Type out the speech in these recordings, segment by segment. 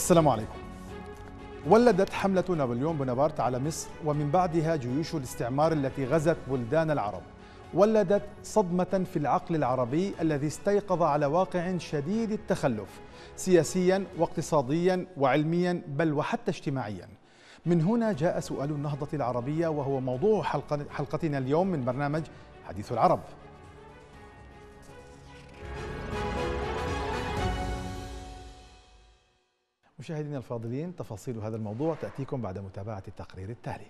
السلام عليكم ولدت حملة نابليون بونابرت على مصر ومن بعدها جيوش الاستعمار التي غزت بلدان العرب ولدت صدمة في العقل العربي الذي استيقظ على واقع شديد التخلف سياسيا واقتصاديا وعلميا بل وحتى اجتماعيا من هنا جاء سؤال النهضة العربية وهو موضوع حلقتنا اليوم من برنامج حديث العرب مشاهدينا الفاضلين تفاصيل هذا الموضوع تأتيكم بعد متابعة التقرير التالي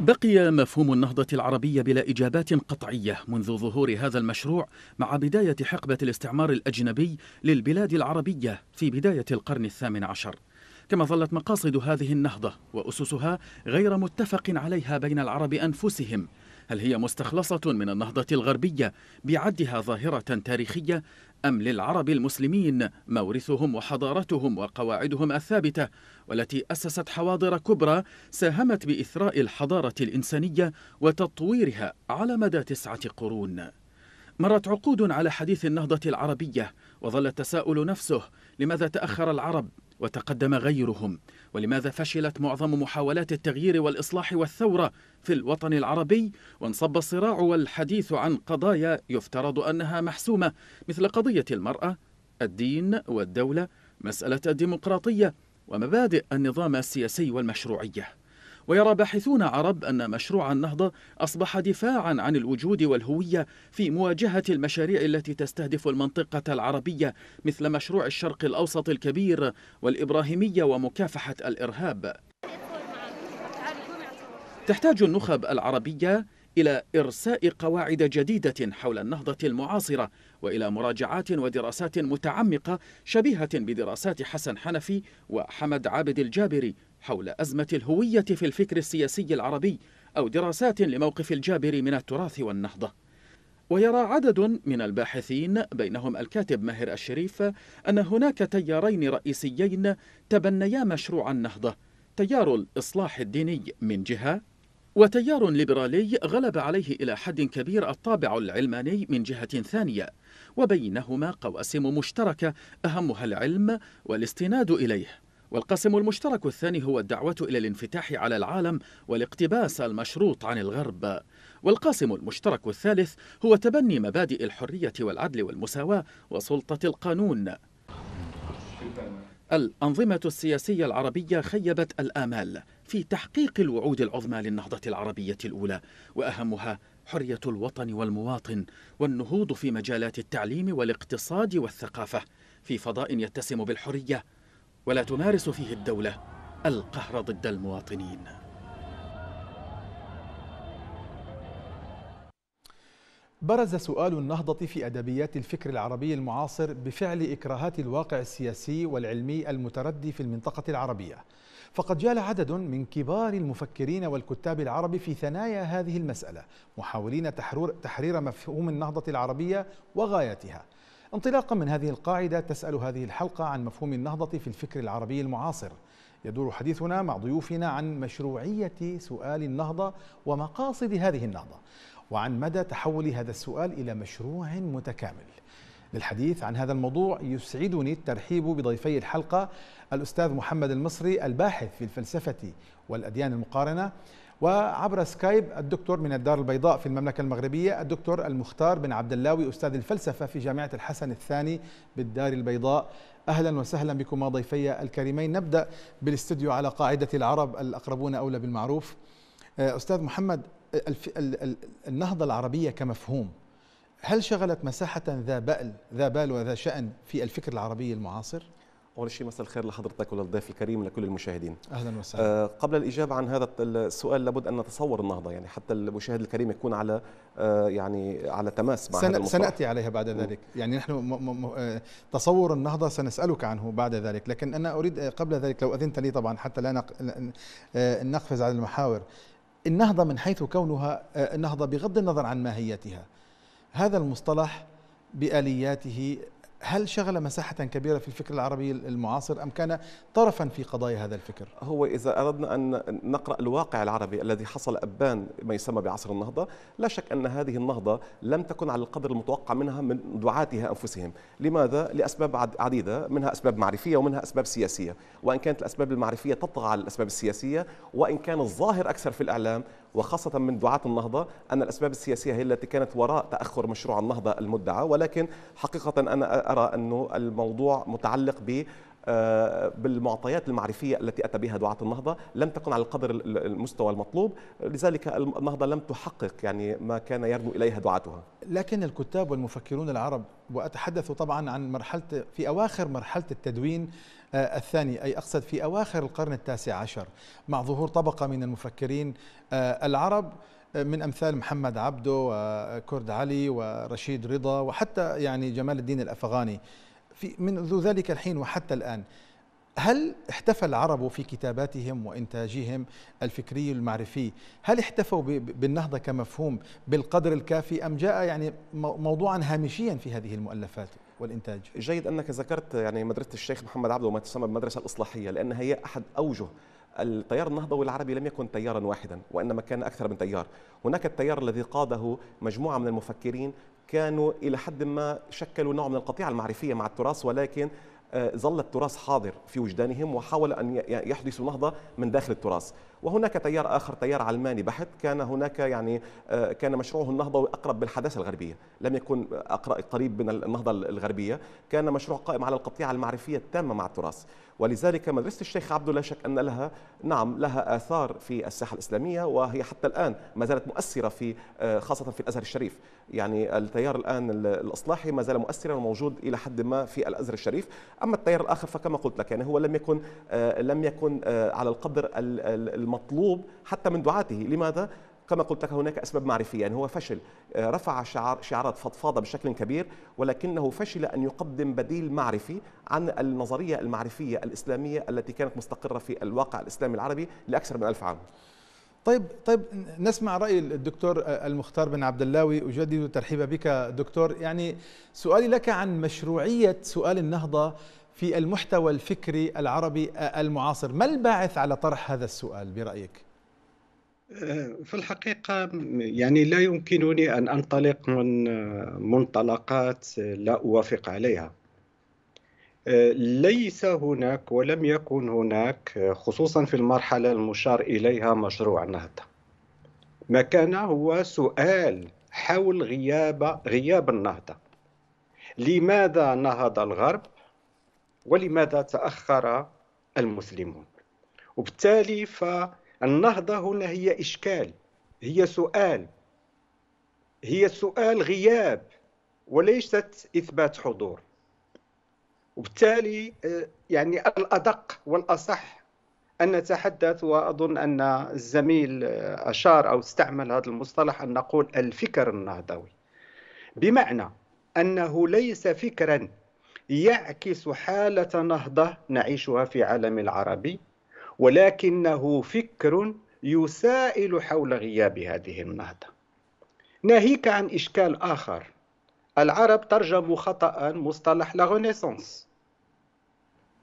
بقي مفهوم النهضة العربية بلا إجابات قطعية منذ ظهور هذا المشروع مع بداية حقبة الاستعمار الأجنبي للبلاد العربية في بداية القرن الثامن عشر كما ظلت مقاصد هذه النهضة وأسسها غير متفق عليها بين العرب أنفسهم هل هي مستخلصة من النهضة الغربية بعدها ظاهرة تاريخية أم للعرب المسلمين مورثهم وحضارتهم وقواعدهم الثابتة والتي أسست حواضر كبرى ساهمت بإثراء الحضارة الإنسانية وتطويرها على مدى تسعة قرون مرت عقود على حديث النهضة العربية وظل التساؤل نفسه لماذا تأخر العرب وتقدم غيرهم ولماذا فشلت معظم محاولات التغيير والإصلاح والثورة في الوطن العربي وانصب الصراع والحديث عن قضايا يفترض أنها محسومة مثل قضية المرأة الدين والدولة مسألة الديمقراطية ومبادئ النظام السياسي والمشروعية ويرى باحثون عرب أن مشروع النهضة أصبح دفاعا عن الوجود والهوية في مواجهة المشاريع التي تستهدف المنطقة العربية مثل مشروع الشرق الأوسط الكبير والإبراهيمية ومكافحة الإرهاب تحتاج النخب العربية إلى إرساء قواعد جديدة حول النهضة المعاصرة وإلى مراجعات ودراسات متعمقة شبيهة بدراسات حسن حنفي وحمد عابد الجابري حول أزمة الهوية في الفكر السياسي العربي أو دراسات لموقف الجابر من التراث والنهضة ويرى عدد من الباحثين بينهم الكاتب ماهر الشريف أن هناك تيارين رئيسيين تبنيا مشروع النهضة تيار الإصلاح الديني من جهة وتيار ليبرالي غلب عليه إلى حد كبير الطابع العلماني من جهة ثانية وبينهما قواسم مشتركة أهمها العلم والاستناد إليه والقسم المشترك الثاني هو الدعوة إلى الانفتاح على العالم والاقتباس المشروط عن الغرب والقاسم المشترك الثالث هو تبني مبادئ الحرية والعدل والمساواة وسلطة القانون الأنظمة السياسية العربية خيبت الآمال في تحقيق الوعود العظمى للنهضة العربية الأولى وأهمها حرية الوطن والمواطن والنهوض في مجالات التعليم والاقتصاد والثقافة في فضاء يتسم بالحرية ولا تمارس فيه الدولة القهر ضد المواطنين برز سؤال النهضة في أدبيات الفكر العربي المعاصر بفعل إكراهات الواقع السياسي والعلمي المتردي في المنطقة العربية فقد جال عدد من كبار المفكرين والكتاب العرب في ثنايا هذه المسألة محاولين تحرير مفهوم النهضة العربية وغايتها انطلاقا من هذه القاعدة تسأل هذه الحلقة عن مفهوم النهضة في الفكر العربي المعاصر يدور حديثنا مع ضيوفنا عن مشروعية سؤال النهضة ومقاصد هذه النهضة وعن مدى تحول هذا السؤال إلى مشروع متكامل للحديث عن هذا الموضوع يسعدني الترحيب بضيفي الحلقة الأستاذ محمد المصري الباحث في الفلسفة والأديان المقارنة وعبر سكايب الدكتور من الدار البيضاء في المملكة المغربية الدكتور المختار بن عبد اللاوي أستاذ الفلسفة في جامعة الحسن الثاني بالدار البيضاء أهلا وسهلا بكما ضيفي الكريمين نبدأ بالاستديو على قاعدة العرب الأقربون أولى بالمعروف آه، أستاذ محمد آه، النهضة العربية كمفهوم هل شغلت مساحة ذا بأل ذا بال وذا شأن في الفكر العربي المعاصر؟ أول شيء مساء الخير لحضرتك وللضيف الكريم لكل المشاهدين أهلا وسهلا آه قبل الإجابة عن هذا السؤال لابد أن نتصور النهضة يعني حتى المشاهد الكريم يكون على آه يعني على تماس مع سن... هذا سنأتي عليها بعد ذلك م. يعني نحن م... م... م... آه، تصور النهضة سنسألك عنه بعد ذلك لكن أنا أريد آه، قبل ذلك لو أذنت لي طبعا حتى لا نق... آه، نقفز على المحاور النهضة من حيث كونها النهضة بغض النظر عن ماهيتها هذا المصطلح بآلياته هل شغل مساحة كبيرة في الفكر العربي المعاصر أم كان طرفا في قضايا هذا الفكر؟ هو إذا أردنا أن نقرأ الواقع العربي الذي حصل أبان ما يسمى بعصر النهضة لا شك أن هذه النهضة لم تكن على القدر المتوقع منها من دعاتها أنفسهم لماذا؟ لأسباب عديدة منها أسباب معرفية ومنها أسباب سياسية وإن كانت الأسباب المعرفية تطغى على الأسباب السياسية وإن كان الظاهر أكثر في الإعلام وخاصة من دعاة النهضة أن الأسباب السياسية هي التي كانت وراء تأخر مشروع النهضة المدعى ولكن حقيقة أنا أرى أنه الموضوع متعلق ب آه، بالمعطيات المعرفية التي أتى بها دعاة النهضة لم تكن على القدر المستوى المطلوب لذلك النهضة لم تحقق يعني ما كان يرنو إليها دعاتها لكن الكتاب والمفكرون العرب وأتحدث طبعا عن مرحلة في أواخر مرحلة التدوين آه، الثاني أي أقصد في أواخر القرن التاسع عشر مع ظهور طبقة من المفكرين آه، العرب آه، من امثال محمد عبده وكرد علي ورشيد رضا وحتى يعني جمال الدين الافغاني في منذ ذلك الحين وحتى الان هل احتفى العرب في كتاباتهم وانتاجهم الفكري المعرفي هل احتفوا بالنهضه كمفهوم بالقدر الكافي ام جاء يعني موضوعا هامشيا في هذه المؤلفات والإنتاج جيد أنك ذكرت يعني مدرسة الشيخ محمد عبده وما تسمى بالمدرسة الإصلاحية لأن هي أحد أوجه التيار النهضوي العربي لم يكن تيارا واحدا وإنما كان أكثر من تيار هناك التيار الذي قاده مجموعة من المفكرين كانوا إلى حد ما شكلوا نوع من القطيعة المعرفية مع التراث ولكن آه، ظل التراث حاضر في وجدانهم وحاول أن يحدثوا نهضة من داخل التراث وهناك تيار آخر تيار علماني بحت كان هناك يعني آه، كان مشروعه النهضوي أقرب بالحداثة الغربية لم يكن اقرب قريب من النهضة الغربية كان مشروع قائم على القطيعة المعرفية التامة مع التراث ولذلك مدرسة الشيخ عبده لا شك أن لها نعم لها آثار في الساحة الإسلامية وهي حتى الآن ما زالت مؤثرة في آه، خاصة في الأزهر الشريف يعني التيار الآن الإصلاحي ما زال مؤثرا وموجود إلى حد ما في الأزهر الشريف أما التيار الآخر فكما قلت لك يعني هو لم يكن آه، لم يكن على القدر المطلوب حتى من دعاته لماذا؟ كما قلت لك هناك اسباب معرفيه يعني هو فشل آه، رفع شعار شعارات فضفاضه بشكل كبير ولكنه فشل ان يقدم بديل معرفي عن النظريه المعرفيه الاسلاميه التي كانت مستقره في الواقع الاسلامي العربي لاكثر من ألف عام. طيب طيب نسمع راي الدكتور آه، المختار بن عبد اللاوي اجدد الترحيب بك دكتور يعني سؤالي لك عن مشروعيه سؤال النهضه في المحتوى الفكري العربي المعاصر ما الباعث على طرح هذا السؤال برأيك؟ أه، في الحقيقة يعني لا يمكنني أن أنطلق من منطلقات لا أوافق عليها أه، ليس هناك ولم يكن هناك خصوصا في المرحلة المشار إليها مشروع نهضة ما كان هو سؤال حول غياب غياب النهضة لماذا نهض الغرب ولماذا تاخر المسلمون وبالتالي فالنهضه هنا هي اشكال هي سؤال هي سؤال غياب وليست اثبات حضور وبالتالي آه، يعني الادق والاصح ان نتحدث واظن ان الزميل آه، اشار او استعمل هذا المصطلح ان نقول الفكر النهضوي بمعنى انه ليس فكرا يعكس حالة نهضة نعيشها في عالم العربي ولكنه فكر يسائل حول غياب هذه النهضة ناهيك عن إشكال آخر العرب ترجموا خطأ مصطلح لا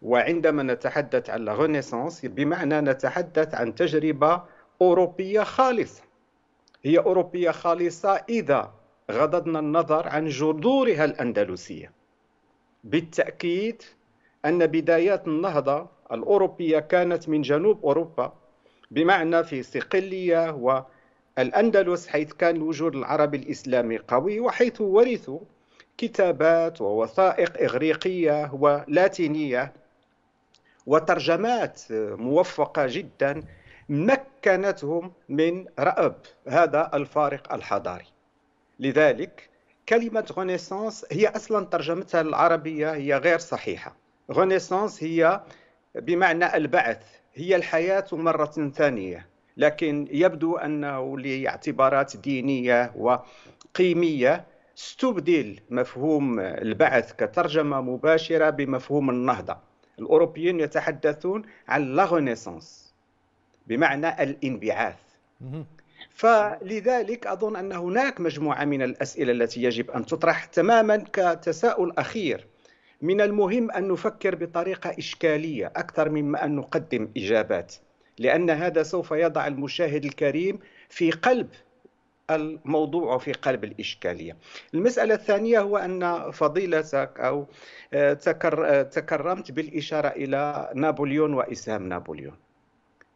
وعندما نتحدث عن لا بمعنى نتحدث عن تجربة أوروبية خالصة هي أوروبية خالصة إذا غضضنا النظر عن جذورها الأندلسية بالتأكيد أن بدايات النهضة الأوروبية كانت من جنوب أوروبا بمعنى في صقلية والأندلس حيث كان الوجود العربي الإسلامي قوي وحيث ورثوا كتابات ووثائق إغريقية ولاتينية وترجمات موفقة جدا مكنتهم من رأب هذا الفارق الحضاري لذلك كلمة غونيسانس هي أصلا ترجمتها للعربية هي غير صحيحة غونيسانس هي بمعنى البعث هي الحياة مرة ثانية لكن يبدو أنه لاعتبارات دينية وقيمية استبدل مفهوم البعث كترجمة مباشرة بمفهوم النهضة الأوروبيين يتحدثون عن لا بمعنى الانبعاث فلذلك اظن ان هناك مجموعه من الاسئله التي يجب ان تطرح تماما كتساؤل اخير من المهم ان نفكر بطريقه اشكاليه اكثر مما ان نقدم اجابات لان هذا سوف يضع المشاهد الكريم في قلب الموضوع في قلب الإشكالية المسألة الثانية هو أن فضيلتك أو آه، تكر آه، تكرمت بالإشارة إلى نابليون وإسهام نابليون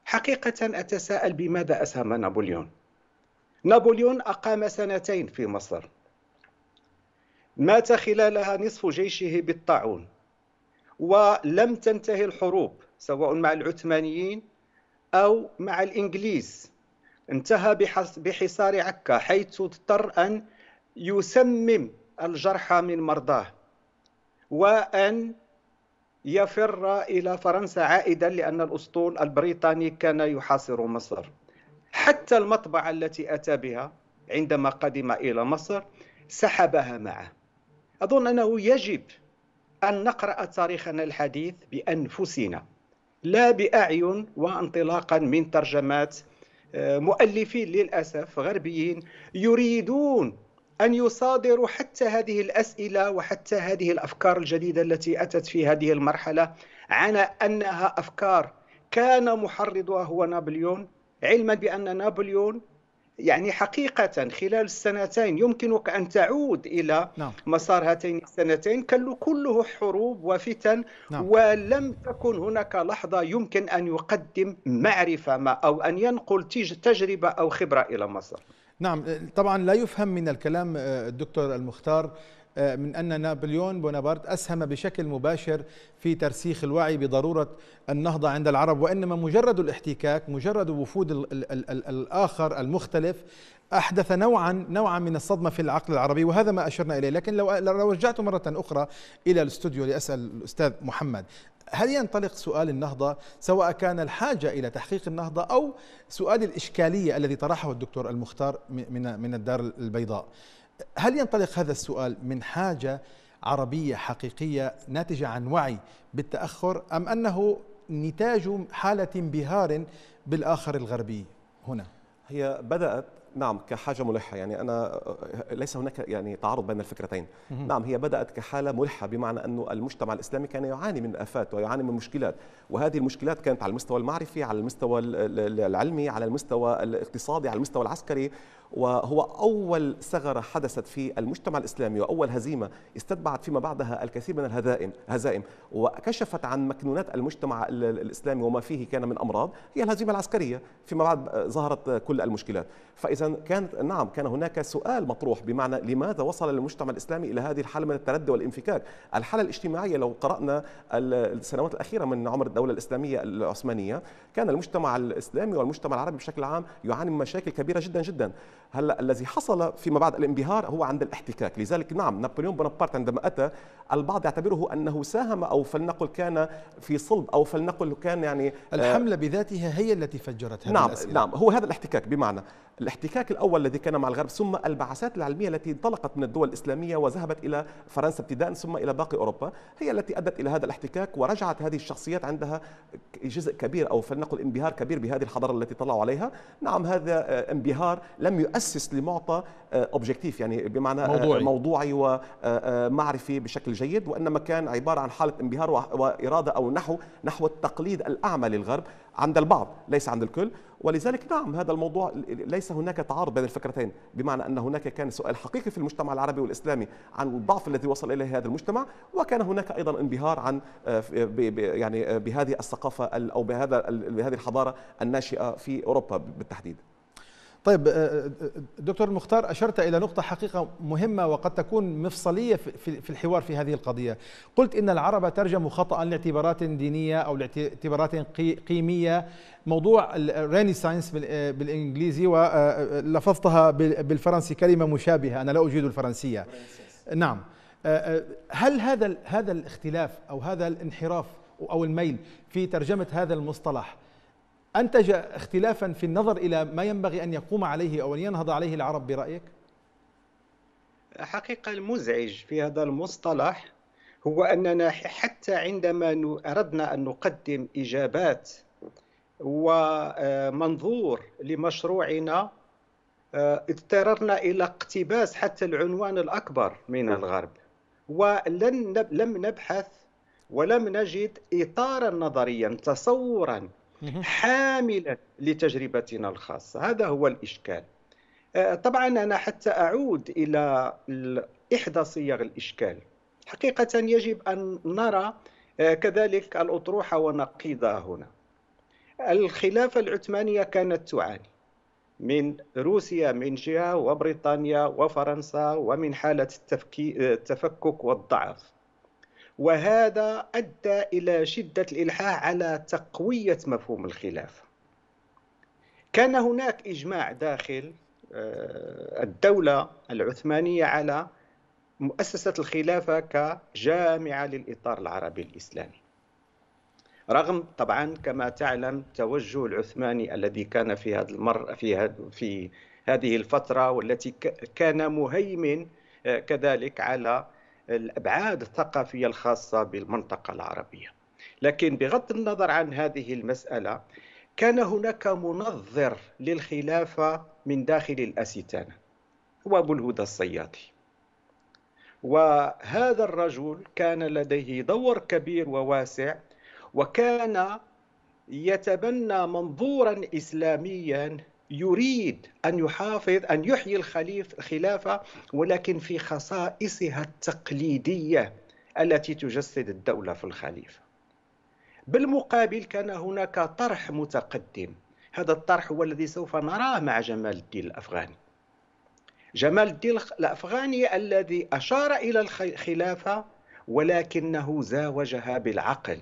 حقيقة أتساءل بماذا أسهم نابليون نابليون أقام سنتين في مصر مات خلالها نصف جيشه بالطاعون ولم تنتهي الحروب سواء مع العثمانيين أو مع الإنجليز انتهى بحصار عكا حيث اضطر أن يسمم الجرحى من مرضاه وأن يفر إلى فرنسا عائدا لأن الأسطول البريطاني كان يحاصر مصر حتى المطبعة التي أتى بها عندما قدم إلى مصر سحبها معه أظن أنه يجب أن نقرأ تاريخنا الحديث بأنفسنا لا بأعين وانطلاقا من ترجمات آه، مؤلفين للأسف غربيين يريدون أن يصادروا حتى هذه الأسئلة وحتى هذه الأفكار الجديدة التي أتت في هذه المرحلة عن أنها أفكار كان محرضها هو نابليون علما بأن نابليون يعني حقيقة خلال السنتين يمكنك أن تعود إلى نعم. مسار هاتين السنتين كله حروب وفتن نعم. ولم تكن هناك لحظة يمكن أن يقدم معرفة ما أو أن ينقل تجربة أو خبرة إلى مصر نعم طبعا لا يفهم من الكلام آه، الدكتور المختار آه، من أن نابليون بونابرت أسهم بشكل مباشر في ترسيخ الوعي بضرورة النهضة عند العرب وإنما مجرد الاحتكاك مجرد وفود الـ الـ الـ الـ الآخر المختلف أحدث نوعا نوعا من الصدمة في العقل العربي وهذا ما أشرنا إليه لكن لو, رجعت مرة أخرى إلى الاستوديو لأسأل الأستاذ محمد هل ينطلق سؤال النهضة سواء كان الحاجة إلى تحقيق النهضة أو سؤال الإشكالية الذي طرحه الدكتور المختار من الدار البيضاء هل ينطلق هذا السؤال من حاجة عربية حقيقية ناتجة عن وعي بالتأخر أم أنه نتاج حالة انبهار بالآخر الغربي هنا؟ هي بدأت نعم كحاجه ملحه يعني انا ليس هناك يعني تعارض بين الفكرتين نعم هي بدات كحاله ملحه بمعنى انه المجتمع الاسلامي كان يعاني من افات ويعاني من مشكلات وهذه المشكلات كانت على المستوى المعرفي على المستوى العلمي على المستوى الاقتصادي على المستوى العسكري وهو أول ثغرة حدثت في المجتمع الإسلامي وأول هزيمة استتبعت فيما بعدها الكثير من الهزائم هزائم وكشفت عن مكنونات المجتمع الإسلامي وما فيه كان من أمراض هي الهزيمة العسكرية فيما بعد ظهرت كل المشكلات فإذا كانت نعم كان هناك سؤال مطروح بمعنى لماذا وصل المجتمع الإسلامي إلى هذه الحالة من التردي والانفكاك الحالة الاجتماعية لو قرأنا السنوات الأخيرة من عمر الدولة الإسلامية العثمانية كان المجتمع الاسلامي والمجتمع العربي بشكل عام يعاني من مشاكل كبيره جدا جدا هلا الذي حصل فيما بعد الانبهار هو عند الاحتكاك لذلك نعم نابليون بونابرت عندما اتى البعض يعتبره انه ساهم او فلنقل كان في صلب او فلنقل كان يعني آه، الحمله بذاتها هي التي فجرتها نعم الأسئلة. نعم هو هذا الاحتكاك بمعنى الاحتكاك الأول الذي كان مع الغرب ثم البعثات العلمية التي انطلقت من الدول الإسلامية وذهبت إلى فرنسا ابتداء ثم إلى باقي أوروبا هي التي أدت إلى هذا الاحتكاك ورجعت هذه الشخصيات عندها جزء كبير أو فلنقل انبهار كبير بهذه الحضارة التي طلعوا عليها نعم هذا انبهار لم يؤسس لمعطى أوبجكتيف آه، يعني بمعنى آه، موضوعي, موضوعي ومعرفي آه، بشكل جيد وإنما كان عبارة عن حالة انبهار وإرادة أو نحو نحو التقليد الأعمى للغرب عند البعض ليس عند الكل ولذلك نعم هذا الموضوع ليس هناك تعارض بين الفكرتين بمعنى أن هناك كان سؤال حقيقي في المجتمع العربي والإسلامي عن الضعف الذي وصل إليه هذا المجتمع وكان هناك أيضا انبهار عن آه، يعني آه، بهذه الثقافة أو بهذا بهذه الحضارة الناشئة في أوروبا بالتحديد طيب آه، آه، دكتور المختار أشرت إلى نقطة حقيقة مهمة وقد تكون مفصلية في الحوار في هذه القضية قلت إن العرب ترجموا خطأ لاعتبارات دينية أو لاعتبارات قيمية موضوع الرينيسانس آه، بالإنجليزي ولفظتها بالفرنسي كلمة مشابهة أنا لا أجيد الفرنسية نعم هل هذا هذا الاختلاف أو هذا الانحراف أو الميل في ترجمة هذا المصطلح أنتج اختلافا في النظر إلى ما ينبغي أن يقوم عليه أو أن ينهض عليه العرب برأيك؟ حقيقة المزعج في هذا المصطلح هو أننا حتى عندما أردنا أن نقدم إجابات ومنظور لمشروعنا آه، اضطررنا إلى اقتباس حتى العنوان الأكبر من نعم. الغرب ولم لم نبحث ولم نجد إطارا نظريا تصورا حاملا لتجربتنا الخاصة هذا هو الإشكال آه، طبعا أنا حتى أعود إلى إحدى صيغ الإشكال حقيقة يجب أن نرى آه، كذلك الأطروحة ونقيضها هنا الخلافة العثمانية كانت تعاني من روسيا من جهة وبريطانيا وفرنسا ومن حالة آه، التفكك والضعف وهذا أدى إلى شدة الإلحاح على تقوية مفهوم الخلافة كان هناك إجماع داخل آه، الدولة العثمانية على مؤسسة الخلافة كجامعة للإطار العربي الإسلامي رغم طبعا كما تعلم توجه العثماني الذي كان في هذا المر في في هذه الفترة والتي كان مهيمن آه، كذلك على الابعاد الثقافيه الخاصه بالمنطقه العربيه لكن بغض النظر عن هذه المساله كان هناك منظر للخلافه من داخل الاستانه هو ابو الهدى الصياطي وهذا الرجل كان لديه دور كبير وواسع وكان يتبنى منظورا اسلاميا يريد أن يحافظ أن يحيي الخليف الخلافة ولكن في خصائصها التقليدية التي تجسد الدولة في الخليفة بالمقابل كان هناك طرح متقدم هذا الطرح هو الذي سوف نراه مع جمال الدين الأفغاني جمال الدين الأفغاني الذي أشار إلى الخلافة ولكنه زاوجها بالعقل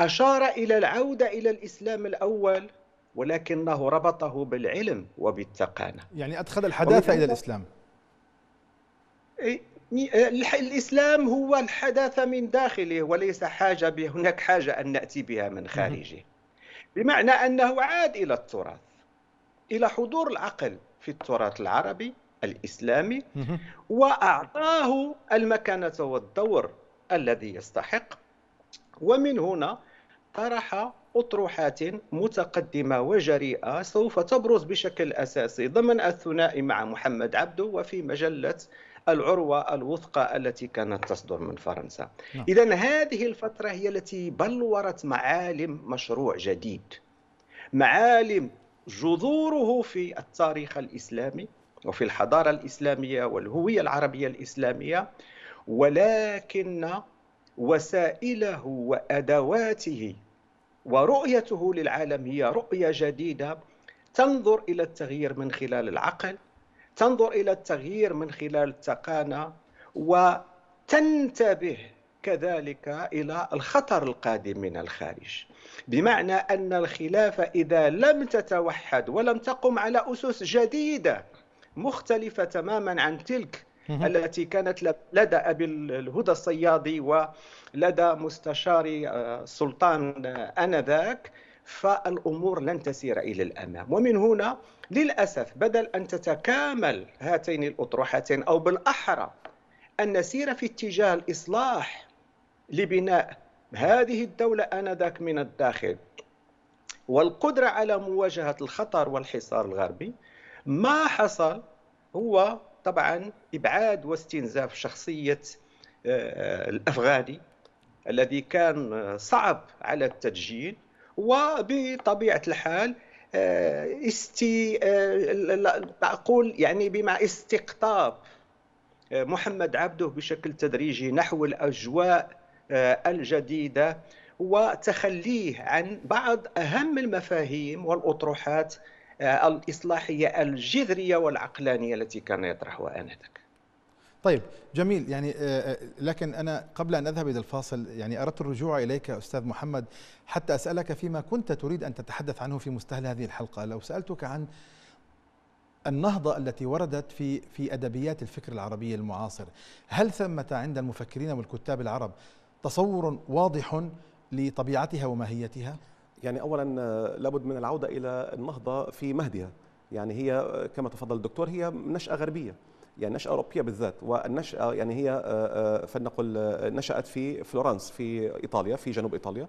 أشار إلى العودة إلى الإسلام الأول ولكنه ربطه بالعلم وبالتقانة يعني أدخل الحداثة إلى الإسلام آه، الإسلام هو الحداثة من داخله وليس حاجة هناك حاجة أن نأتي بها من خارجه بمعنى أنه عاد إلى التراث إلى حضور العقل في التراث العربي الإسلامي وأعطاه المكانة والدور الذي يستحق ومن هنا طرح أطروحات متقدمة وجريئة سوف تبرز بشكل أساسي ضمن الثنائي مع محمد عبده وفي مجلة العروة الوثقى التي كانت تصدر من فرنسا نعم. إذا هذه الفترة هي التي بلورت معالم مشروع جديد معالم جذوره في التاريخ الإسلامي وفي الحضارة الإسلامية والهوية العربية الإسلامية ولكن وسائله وأدواته ورؤيته للعالم هي رؤيه جديده تنظر الى التغيير من خلال العقل تنظر الى التغيير من خلال التقانه وتنتبه كذلك الى الخطر القادم من الخارج بمعنى ان الخلافه اذا لم تتوحد ولم تقم على اسس جديده مختلفه تماما عن تلك التي كانت لدى أبي الهدى الصيادي ولدى مستشار السلطان آه، آه، آنذاك فالامور لن تسير الى الامام ومن هنا للاسف بدل ان تتكامل هاتين الاطروحتين او بالاحرى ان نسير في اتجاه الاصلاح لبناء هذه الدوله انذاك من الداخل والقدره على مواجهه الخطر والحصار الغربي ما حصل هو طبعا ابعاد واستنزاف شخصيه آه، آه، الافغاني الذي كان آه، صعب على التدجين وبطبيعه الحال استي اقول يعني بما استقطاب محمد عبده بشكل تدريجي نحو الاجواء الجديده وتخليه عن بعض اهم المفاهيم والاطروحات آه، الإصلاحية الجذرية والعقلانية التي كان يطرحها آنذاك طيب جميل يعني آه، آه، لكن انا قبل ان اذهب الى الفاصل يعني اردت الرجوع اليك استاذ محمد حتى اسالك فيما كنت تريد ان تتحدث عنه في مستهل هذه الحلقه لو سالتك عن النهضة التي وردت في في أدبيات الفكر العربي المعاصر هل ثمة عند المفكرين والكتاب العرب تصور واضح لطبيعتها وماهيتها؟ يعني اولا آه، لابد من العوده الى النهضه في مهدها يعني هي آه، كما تفضل الدكتور هي نشاه غربيه يعني نشأة أوروبية بالذات والنشأة يعني هي آه، فلنقل نشأت في فلورنس في إيطاليا في جنوب إيطاليا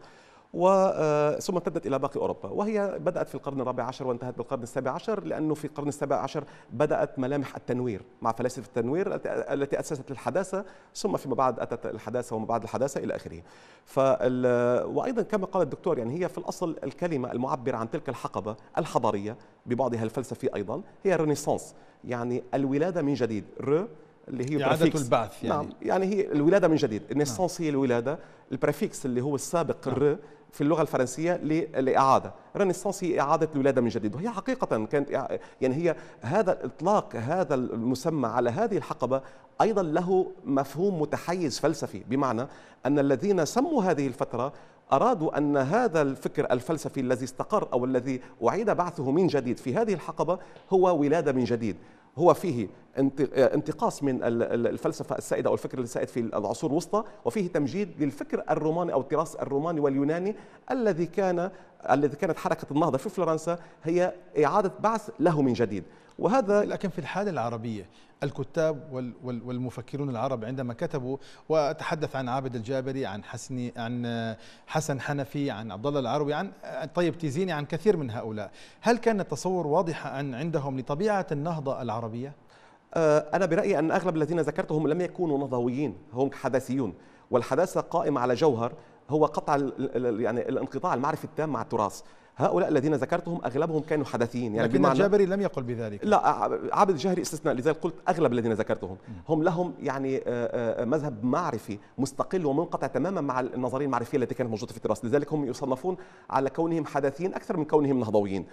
آه، ثم امتدت الى باقي اوروبا وهي بدات في القرن الرابع عشر وانتهت بالقرن السابع عشر لانه في القرن السابع عشر بدات ملامح التنوير مع فلاسفه التنوير التي اسست الحداثه ثم فيما بعد اتت الحداثه وما بعد الحداثه الى اخره. فال وايضا كما قال الدكتور يعني هي في الاصل الكلمه المعبره عن تلك الحقبه الحضاريه ببعضها الفلسفي ايضا هي الرينيسانس يعني الولاده من جديد ر اللي هي إعادة البعث يعني نعم يعني هي الولادة من جديد النيسانس نعم. هي الولادة البريفيكس اللي هو السابق نعم. الر في اللغه الفرنسيه لاعاده رينيسانس هي اعاده الولاده من جديد وهي حقيقه كانت يعني هي هذا اطلاق هذا المسمى على هذه الحقبه ايضا له مفهوم متحيز فلسفي بمعنى ان الذين سموا هذه الفتره أرادوا أن هذا الفكر الفلسفي الذي استقر أو الذي أعيد بعثه من جديد في هذه الحقبة هو ولادة من جديد هو فيه آه، انتقاص من الفلسفه السائده او الفكر السائد في العصور الوسطى وفيه تمجيد للفكر الروماني او التراث الروماني واليوناني الذي كان الذي كانت حركه النهضه في فلورنسا هي اعاده بعث له من جديد وهذا لكن في الحالة العربية الكتاب والمفكرون العرب عندما كتبوا واتحدث عن عابد الجابري عن حسن عن حسن حنفي عن عبد الله العروي عن طيب تيزيني عن كثير من هؤلاء هل كان التصور واضحا عن عندهم لطبيعة النهضة العربية أه، أنا برأيي أن أغلب الذين ذكرتهم لم يكونوا نهضويين هم حداثيون والحداثة قائمة على جوهر هو قطع يعني الانقطاع المعرفي التام مع التراث هؤلاء الذين ذكرتهم اغلبهم كانوا حدثيين يعني لكن الجابري لم يقل بذلك لا عابد الجهري استثناء لذلك قلت اغلب الذين ذكرتهم هم لهم يعني آه، آه، مذهب معرفي مستقل ومنقطع تماما مع النظريه المعرفيه التي كانت موجوده في التراث لذلك هم يصنفون على كونهم حدثيين اكثر من كونهم نهضويين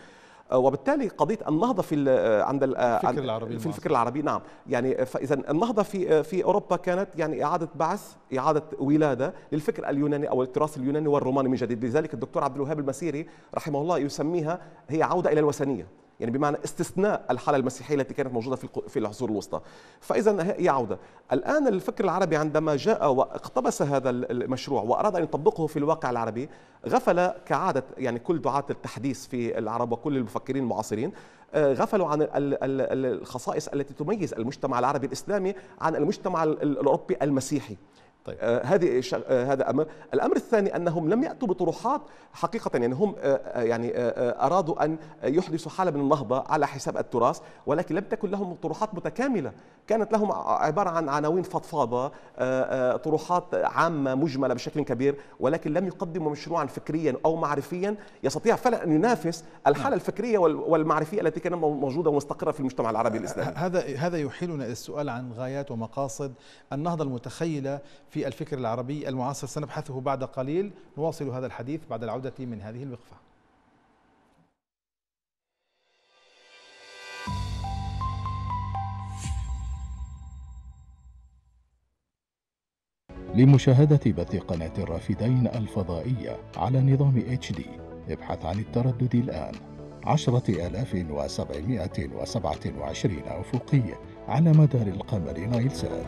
آه، وبالتالي قضيه النهضه في آه، آه، عند الفكر العربي في الفكر العربي نعم يعني فاذا النهضه في في اوروبا كانت يعني اعاده بعث اعاده ولاده للفكر اليوناني او التراث اليوناني والروماني من جديد لذلك الدكتور عبد الوهاب المسيري رحمه الله يسميها هي عوده الى الوثنيه يعني بمعنى استثناء الحاله المسيحيه التي كانت موجوده في في العصور الوسطى فاذا هي عوده الان الفكر العربي عندما جاء واقتبس هذا المشروع واراد ان يطبقه في الواقع العربي غفل كعاده يعني كل دعاه التحديث في العرب وكل المفكرين المعاصرين آه، غفلوا عن الخصائص التي تميز المجتمع العربي الاسلامي عن المجتمع الاوروبي المسيحي طيب. آه هذه شغ... آه هذا امر الامر الثاني انهم لم ياتوا بطروحات حقيقه يعني هم آه, آه، يعني آه،, آه ارادوا ان يحدثوا حاله من النهضه على حساب التراث ولكن لم تكن لهم طروحات متكامله كانت لهم عباره عن عناوين فضفاضه آه آه طروحات عامه مجمله بشكل كبير ولكن لم يقدموا مشروعا فكريا او معرفيا يستطيع فعلا ان ينافس الحاله نعم. الفكريه والمعرفيه التي كانت موجوده ومستقره في المجتمع العربي آه، الاسلامي هذا هذا يحيلنا الى السؤال عن غايات ومقاصد النهضه المتخيله في الفكر العربي المعاصر سنبحثه بعد قليل نواصل هذا الحديث بعد العودة من هذه الوقفة لمشاهدة بث قناة الرافدين الفضائية على نظام HD ابحث عن التردد الآن 10727 أفقي على مدار القمر نايلسات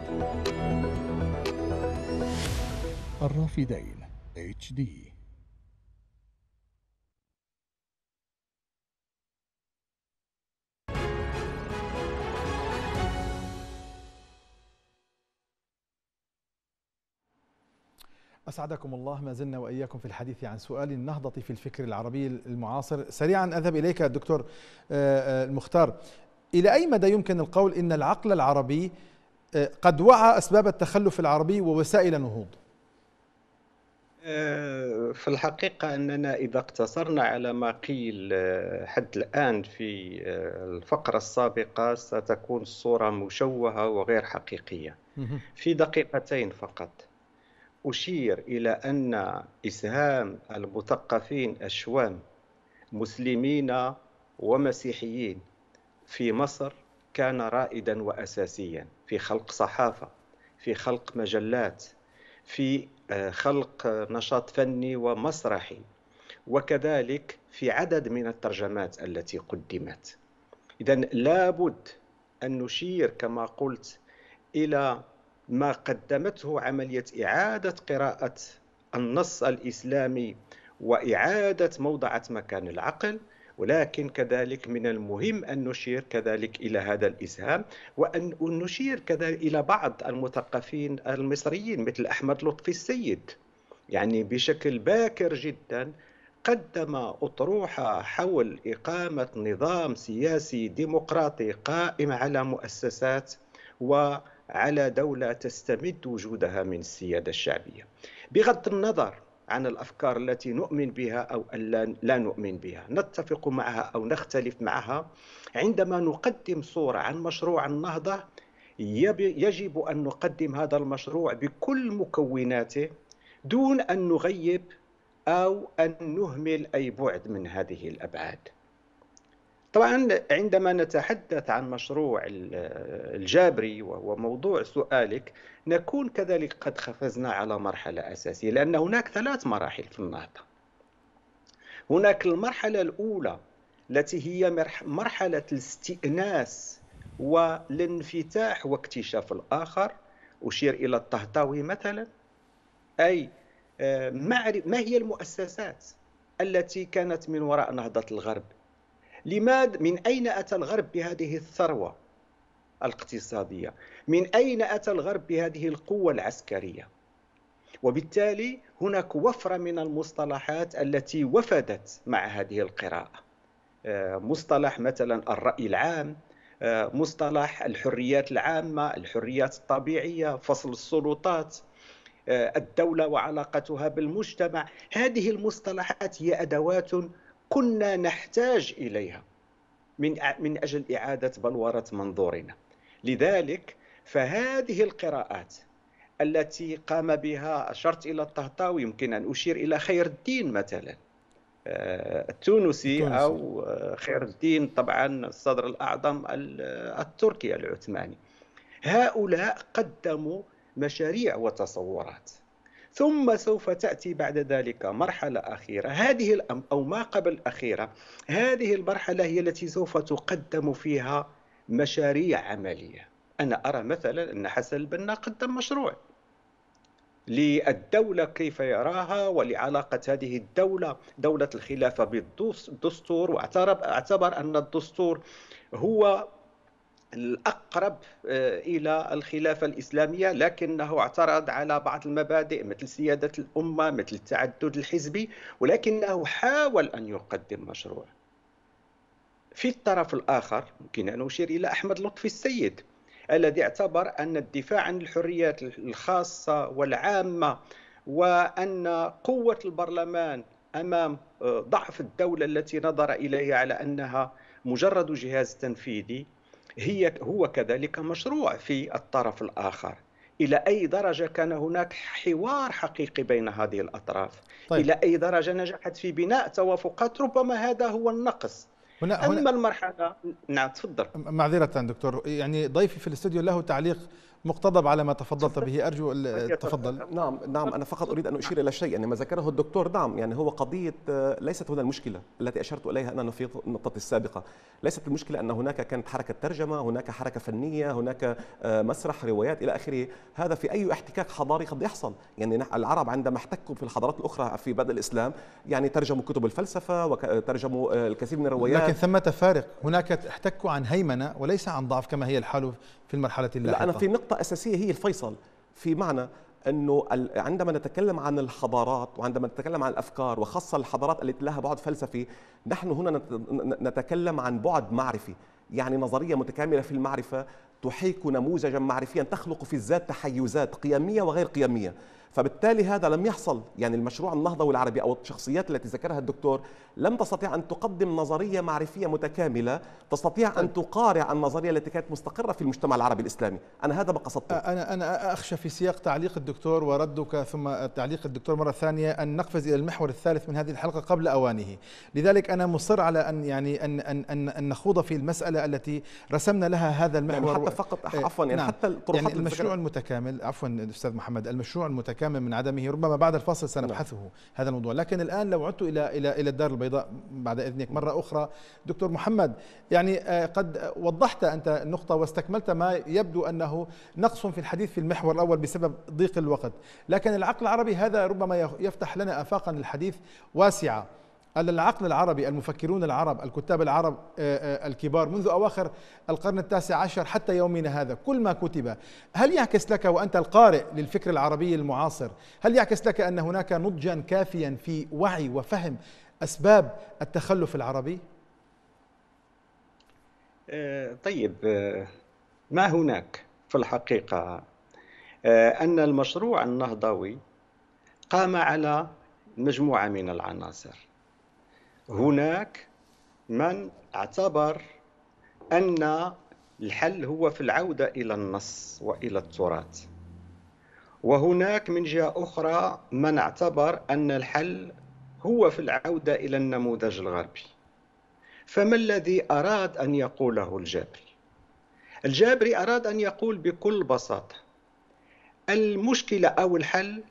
الرافدين اتش دي أسعدكم الله ما زلنا وإياكم في الحديث عن سؤال النهضة في الفكر العربي المعاصر سريعا أذهب إليك دكتور آه، آه، المختار إلى أي مدى يمكن القول إن العقل العربي آه، قد وعى أسباب التخلف العربي ووسائل نهوض في الحقيقة أننا إذا اقتصرنا على ما قيل آه، حد الآن في آه، الفقرة السابقة ستكون الصورة مشوهة وغير حقيقية في دقيقتين فقط أشير إلى أن إسهام المثقفين الشوام مسلمين ومسيحيين في مصر كان رائدا وأساسيا في خلق صحافة في خلق مجلات في آه، خلق نشاط فني ومسرحي وكذلك في عدد من الترجمات التي قدمت اذا لابد ان نشير كما قلت الى ما قدمته عمليه اعاده قراءه النص الاسلامي واعاده موضعه مكان العقل ولكن كذلك من المهم أن نشير كذلك إلى هذا الإسهام وأن نشير كذلك إلى بعض المثقفين المصريين مثل أحمد لطفي السيد يعني بشكل باكر جدا قدم أطروحة حول إقامة نظام سياسي ديمقراطي قائم على مؤسسات وعلى دولة تستمد وجودها من السيادة الشعبية بغض النظر عن الافكار التي نؤمن بها او لا نؤمن بها نتفق معها او نختلف معها عندما نقدم صوره عن مشروع النهضه يجب ان نقدم هذا المشروع بكل مكوناته دون ان نغيب او ان نهمل اي بعد من هذه الابعاد طبعا عندما نتحدث عن مشروع الجابري وهو موضوع سؤالك نكون كذلك قد خفزنا على مرحلة أساسية لأن هناك ثلاث مراحل في النهضة هناك المرحلة الأولى التي هي مرحلة الاستئناس والانفتاح واكتشاف الآخر أشير إلى الطهطاوي مثلا أي آه، ما هي المؤسسات التي كانت من وراء نهضة الغرب لماذا من أين أتى الغرب بهذه الثروة الاقتصادية من أين أتى الغرب بهذه القوة العسكرية وبالتالي هناك وفرة من المصطلحات التي وفدت مع هذه القراءة آه، مصطلح مثلا الرأي العام آه، مصطلح الحريات العامة الحريات الطبيعية فصل السلطات آه، الدولة وعلاقتها بالمجتمع هذه المصطلحات هي أدوات كنا نحتاج اليها من من اجل اعاده بلوره منظورنا لذلك فهذه القراءات التي قام بها أشرت إلى الطهطاوي يمكن أن أشير إلى خير الدين مثلا آه، التونسي أو آه، خير الدين طبعا الصدر الأعظم التركي العثماني هؤلاء قدموا مشاريع وتصورات ثم سوف تأتي بعد ذلك مرحلة أخيرة هذه الأم أو ما قبل الأخيرة هذه المرحلة هي التي سوف تقدم فيها مشاريع عملية أنا أرى مثلا أن حسن البنا قدم مشروع للدولة كيف يراها ولعلاقة هذه الدولة دولة الخلافة بالدستور واعتبر أن الدستور هو الأقرب آه، إلى الخلافة الإسلامية لكنه اعترض على بعض المبادئ مثل سيادة الأمة مثل التعدد الحزبي ولكنه حاول أن يقدم مشروع في الطرف الآخر يمكن أن أشير إلى أحمد لطفي السيد الذي اعتبر أن الدفاع عن الحريات الخاصة والعامة وأن قوة البرلمان أمام آه، ضعف الدولة التي نظر إليها على أنها مجرد جهاز تنفيذي هي هو كذلك مشروع في الطرف الآخر إلى أي درجة كان هناك حوار حقيقي بين هذه الأطراف طيب. إلى أي درجة نجحت في بناء توافقات ربما هذا هو النقص هنا أما هنا المرحلة نعم تفضل معذرة دكتور يعني ضيفي في الاستوديو له تعليق مقتضب على ما تفضلت به أرجو تفضل نعم نعم أنا فقط أريد أن أشير إلى شيء يعني ما ذكره الدكتور نعم يعني هو قضية آه، ليست هنا المشكلة التي أشرت إليها أنا في النقطة السابقة ليست المشكلة أن هناك كانت حركة ترجمة هناك حركة فنية هناك آه، مسرح روايات إلى آخره هذا في أي احتكاك حضاري قد يحصل يعني العرب عندما احتكوا في الحضارات الأخرى في بدء الإسلام يعني ترجموا كتب الفلسفة وترجموا آه، الكثير من الروايات لكن ثمة فارق هناك احتكوا عن هيمنة وليس عن ضعف كما هي الحال في المرحلة اللاحقة لا أنا في نقطة أساسية هي الفيصل في معنى انه عندما نتكلم عن الحضارات وعندما نتكلم عن الافكار وخاصه الحضارات التي لها بعد فلسفي نحن هنا نتكلم عن بعد معرفي يعني نظريه متكامله في المعرفه تحيك نموذجا معرفيا تخلق في الذات تحيزات قيميه وغير قيميه فبالتالي هذا لم يحصل يعني المشروع النهضوي العربي أو الشخصيات التي ذكرها الدكتور لم تستطيع أن تقدم نظرية معرفية متكاملة تستطيع أن طيب. تقارع النظرية التي كانت مستقرة في المجتمع العربي الإسلامي أنا هذا ما قصدته أنا, أنا أخشى في سياق تعليق الدكتور وردك ثم تعليق الدكتور مرة ثانية أن نقفز إلى المحور الثالث من هذه الحلقة قبل أوانه لذلك أنا مصر على أن يعني أن, أن, أن, أن نخوض في المسألة التي رسمنا لها هذا يعني المحور يعني حتى فقط إيه، عفوا يعني نعم حتى يعني المشروع المتكامل عفوا أستاذ محمد المشروع المتكامل كامل من عدمه ربما بعد الفاصل سنبحثه نعم. هذا الموضوع لكن الآن لو عدت إلى إلى إلى الدار البيضاء بعد إذنك مرة أخرى دكتور محمد يعني آه، قد وضحت أنت النقطة واستكملت ما يبدو أنه نقص في الحديث في المحور الأول بسبب ضيق الوقت لكن العقل العربي هذا ربما يفتح لنا آفاقا للحديث واسعة العقل العربي المفكرون العرب الكتاب العرب آه، آه، الكبار منذ أواخر القرن التاسع عشر حتى يومنا هذا كل ما كتب هل يعكس لك وأنت القارئ للفكر العربي المعاصر هل يعكس لك أن هناك نضجا كافيا في وعي وفهم أسباب التخلف العربي؟ آه، طيب ما هناك في الحقيقة أن المشروع النهضوي قام على مجموعة من العناصر هناك من اعتبر أن الحل هو في العودة إلى النص وإلى التراث وهناك من جهة أخرى من اعتبر أن الحل هو في العودة إلى النموذج الغربي فما الذي أراد أن يقوله الجابري؟ الجابري أراد أن يقول بكل بساطة المشكلة أو الحل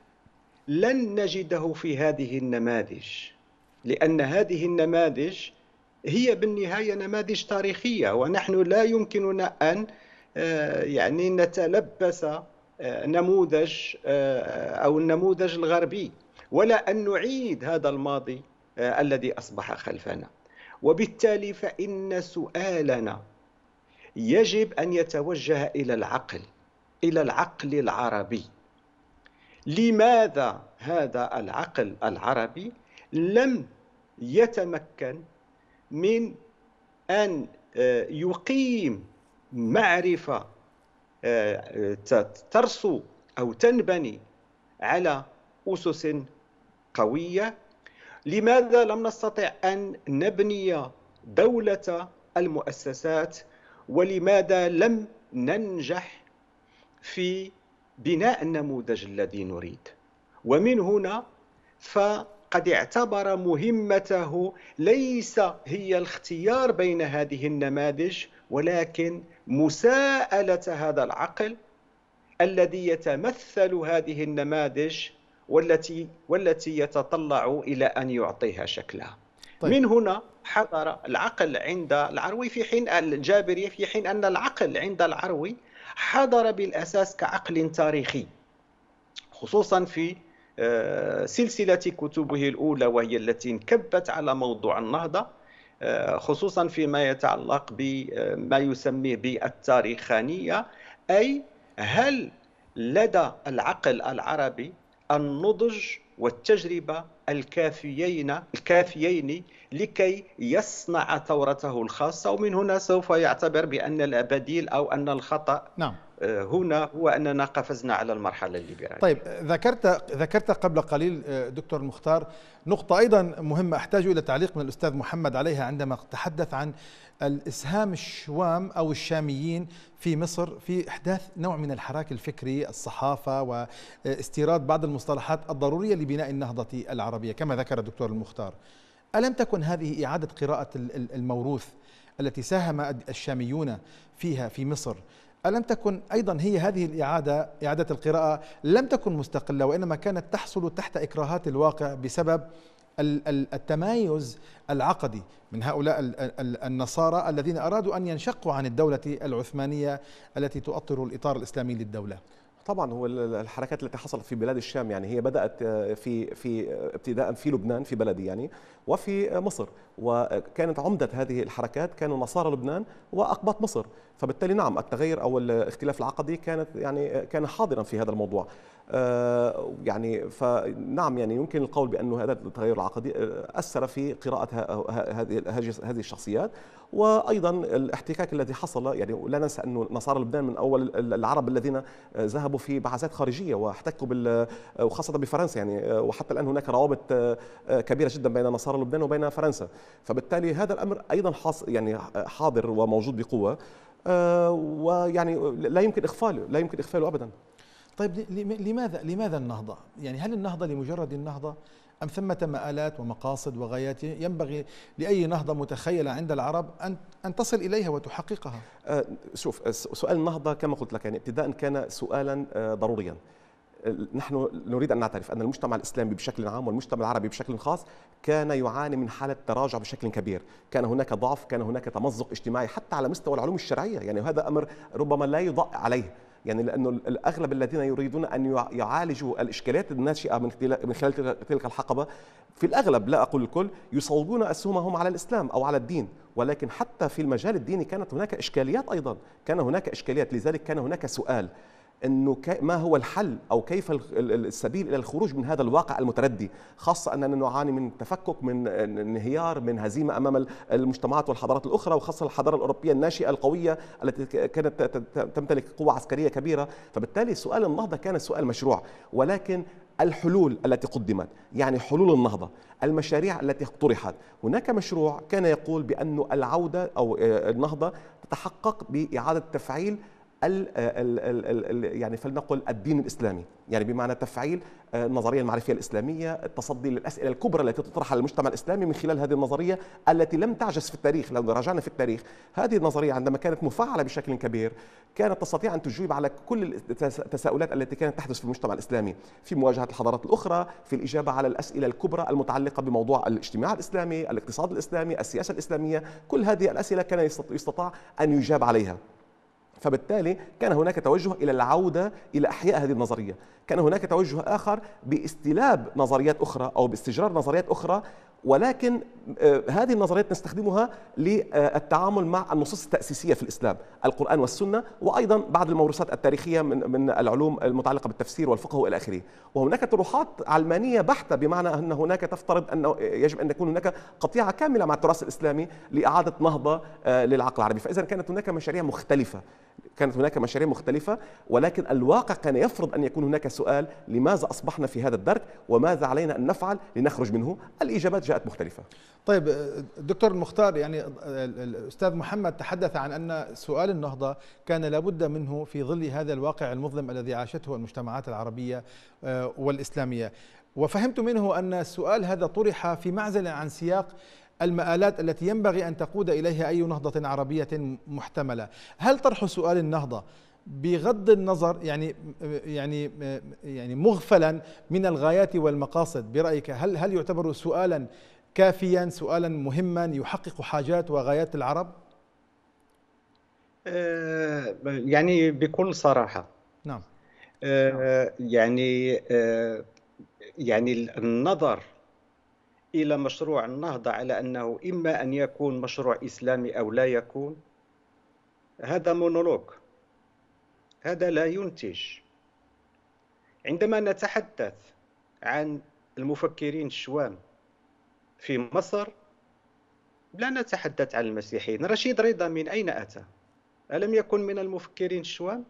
لن نجده في هذه النماذج لأن هذه النماذج هي بالنهاية نماذج تاريخية ونحن لا يمكننا أن آه، يعني نتلبس آه، نموذج آه، أو النموذج الغربي ولا أن نعيد هذا الماضي الذي أصبح خلفنا وبالتالي فإن سؤالنا يجب أن يتوجه إلى العقل إلى العقل العربي لماذا هذا العقل العربي لم يتمكن من أن آه، يقيم معرفة آه، ترسو أو تنبني على أسس قوية لماذا لم نستطع أن نبني دولة المؤسسات ولماذا لم ننجح في بناء النموذج الذي نريد ومن هنا ف قد اعتبر مهمته ليس هي الاختيار بين هذه النماذج ولكن مساءله هذا العقل الذي يتمثل هذه النماذج والتي والتي يتطلع الى ان يعطيها شكلها طيب. من هنا حضر العقل عند العروي في حين الجابري في حين ان العقل عند العروي حضر بالاساس كعقل تاريخي خصوصا في آه، سلسلة كتبه الأولى وهي التي انكبت على موضوع النهضة آه، خصوصا فيما يتعلق بما آه، يسميه بالتاريخانية أي هل لدى العقل العربي النضج والتجربة الكافيين الكافيين لكي يصنع ثورته الخاصة ومن هنا سوف يعتبر بأن البديل أو أن الخطأ نعم. هنا هو اننا قفزنا على المرحله الليبيه طيب ذكرت ذكرت قبل قليل دكتور المختار نقطه ايضا مهمه احتاج الى تعليق من الاستاذ محمد عليها عندما تحدث عن الاسهام الشوام او الشاميين في مصر في احداث نوع من الحراك الفكري الصحافه واستيراد بعض المصطلحات الضروريه لبناء النهضه العربيه كما ذكر الدكتور المختار الم تكن هذه اعاده قراءه الموروث التي ساهم الشاميون فيها في مصر ألم تكن أيضا هي هذه الإعادة إعادة القراءة لم تكن مستقلة وإنما كانت تحصل تحت إكراهات الواقع بسبب التمايز العقدي من هؤلاء النصارى الذين أرادوا أن ينشقوا عن الدولة العثمانية التي تؤطر الإطار الإسلامي للدولة طبعا هو الحركات التي حصلت في بلاد الشام يعني هي بدات آه، في في ابتداء في لبنان في بلدي يعني وفي مصر وكانت عمده هذه الحركات كانوا نصارى لبنان واقباط مصر فبالتالي نعم التغير او الاختلاف العقدي كانت يعني آه، كان حاضرا في هذا الموضوع آه، يعني فنعم يعني يمكن القول بانه هذا التغير العقدي آه، اثر في قراءه هذه هذه الشخصيات وايضا الاحتكاك الذي حصل يعني لا ننسى انه نصارى لبنان من اول العرب الذين آه، ذهبوا في بعثات خارجيه واحتكوا بال وخاصه بفرنسا يعني وحتى الان هناك روابط كبيره جدا بين نصارى لبنان وبين فرنسا فبالتالي هذا الامر ايضا يعني حاضر وموجود بقوه ويعني لا يمكن اخفاله لا يمكن اخفاله ابدا طيب لماذا لماذا النهضة؟ يعني هل النهضة لمجرد النهضة أم ثمة مآلات ومقاصد وغايات ينبغي لأي نهضة متخيلة عند العرب أن أن تصل إليها وتحققها؟ آه شوف أه، سؤال النهضة كما قلت لك يعني ابتداء كان سؤالا أه، ضروريا نحن نريد أن نعترف أن المجتمع الإسلامي بشكل عام والمجتمع العربي بشكل خاص كان يعاني من حالة تراجع بشكل كبير كان هناك ضعف كان هناك تمزق اجتماعي حتى على مستوى العلوم الشرعية يعني هذا أمر ربما لا يضاء عليه يعني لانه الاغلب الذين يريدون ان يعالجوا الاشكاليات الناشئه من من خلال تلك الحقبه في الاغلب لا اقول الكل يصوبون اسهمهم على الاسلام او على الدين ولكن حتى في المجال الديني كانت هناك اشكاليات ايضا كان هناك اشكاليات لذلك كان هناك سؤال انه ما هو الحل او كيف السبيل الى الخروج من هذا الواقع المتردي خاصه اننا نعاني من تفكك من انهيار من هزيمه امام المجتمعات والحضارات الاخرى وخاصه الحضاره الاوروبيه الناشئه القويه التي كانت تمتلك قوه عسكريه كبيره فبالتالي سؤال النهضه كان سؤال مشروع ولكن الحلول التي قدمت يعني حلول النهضة المشاريع التي اقترحت هناك مشروع كان يقول بأن العودة أو آه، النهضة تتحقق بإعادة تفعيل ال الـ الـ الـ يعني فلنقل الدين الاسلامي، يعني بمعنى تفعيل آه، النظريه المعرفيه الاسلاميه، التصدي للاسئله الكبرى التي تطرح على المجتمع الاسلامي من خلال هذه النظريه التي لم تعجز في التاريخ، لو راجعنا في التاريخ، هذه النظريه عندما كانت مفعله بشكل كبير، كانت تستطيع ان تجيب على كل التساؤلات التي كانت تحدث في المجتمع الاسلامي، في مواجهه الحضارات الاخرى، في الاجابه على الاسئله الكبرى المتعلقه بموضوع الاجتماع الاسلامي، الاقتصاد الاسلامي، السياسه الاسلاميه، كل هذه الاسئله كان يستطاع ان يجاب عليها. فبالتالي كان هناك توجه الى العوده الى احياء هذه النظريه، كان هناك توجه اخر باستلاب نظريات اخرى او باستجرار نظريات اخرى ولكن آه، هذه النظريات نستخدمها للتعامل مع النصوص التأسيسية في الإسلام القرآن والسنة وأيضا بعض الموروثات التاريخية من, من العلوم المتعلقة بالتفسير والفقه وإلى آخره وهناك طروحات علمانية بحتة بمعنى أن هناك تفترض أن يجب أن يكون هناك قطيعة كاملة مع التراث الإسلامي لإعادة نهضة آه، للعقل العربي فإذا كانت هناك مشاريع مختلفة كانت هناك مشاريع مختلفة ولكن الواقع كان يفرض أن يكون هناك سؤال لماذا أصبحنا في هذا الدرك وماذا علينا أن نفعل لنخرج منه الإجابات جاءت مختلفة طيب آه، دكتور المختار يعني آه، الأستاذ محمد تحدث عن أن سؤال النهضة كان لابد منه في ظل هذا الواقع المظلم الذي عاشته المجتمعات العربية آه، والإسلامية وفهمت منه أن السؤال هذا طرح في معزل عن سياق المآلات التي ينبغي أن تقود إليها أي نهضة عربية محتملة هل طرح سؤال النهضة بغض النظر يعني يعني يعني مغفلا من الغايات والمقاصد برايك هل هل يعتبر سؤالا كافيا سؤالا مهما يحقق حاجات وغايات العرب؟ آه، يعني بكل صراحه نعم آه، يعني آه، يعني النظر الى مشروع النهضه على انه اما ان يكون مشروع اسلامي او لا يكون هذا مونولوج هذا لا ينتج عندما نتحدث عن المفكرين الشوام في مصر لا نتحدث عن المسيحيين رشيد رضا من أين أتى؟ ألم يكن من المفكرين الشوام؟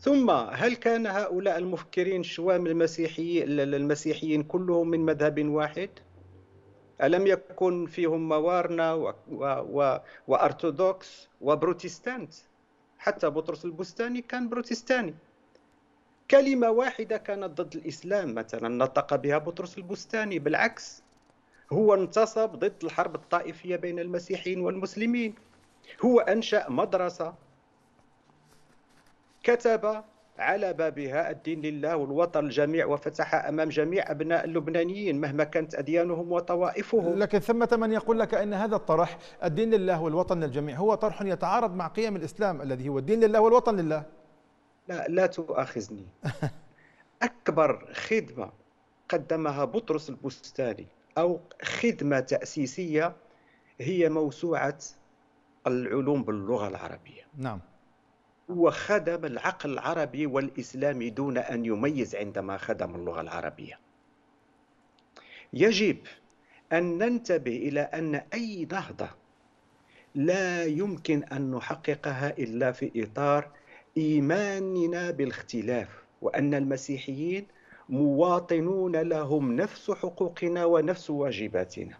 ثم هل كان هؤلاء المفكرين الشوام المسيحي المسيحيين كلهم من مذهب واحد؟ ألم يكن فيهم موارنا و... و... و... وأرثوذكس وبروتستانت حتى بطرس البستاني كان بروتستاني كلمة واحدة كانت ضد الإسلام مثلا نطق بها بطرس البستاني بالعكس هو انتصب ضد الحرب الطائفية بين المسيحيين والمسلمين هو أنشأ مدرسة كتب على بابها الدين لله والوطن الجميع وفتح امام جميع ابناء اللبنانيين مهما كانت اديانهم وطوائفهم لكن ثمه من يقول لك ان هذا الطرح الدين لله والوطن للجميع هو طرح يتعارض مع قيم الاسلام الذي هو الدين لله والوطن لله لا لا تؤاخذني اكبر خدمه قدمها بطرس البستاني او خدمه تاسيسيه هي موسوعه العلوم باللغه العربيه نعم وخدم العقل العربي والإسلامي دون أن يميز عندما خدم اللغة العربية يجب أن ننتبه إلى أن أي نهضة لا يمكن أن نحققها إلا في إطار إيماننا بالاختلاف وأن المسيحيين مواطنون لهم نفس حقوقنا ونفس واجباتنا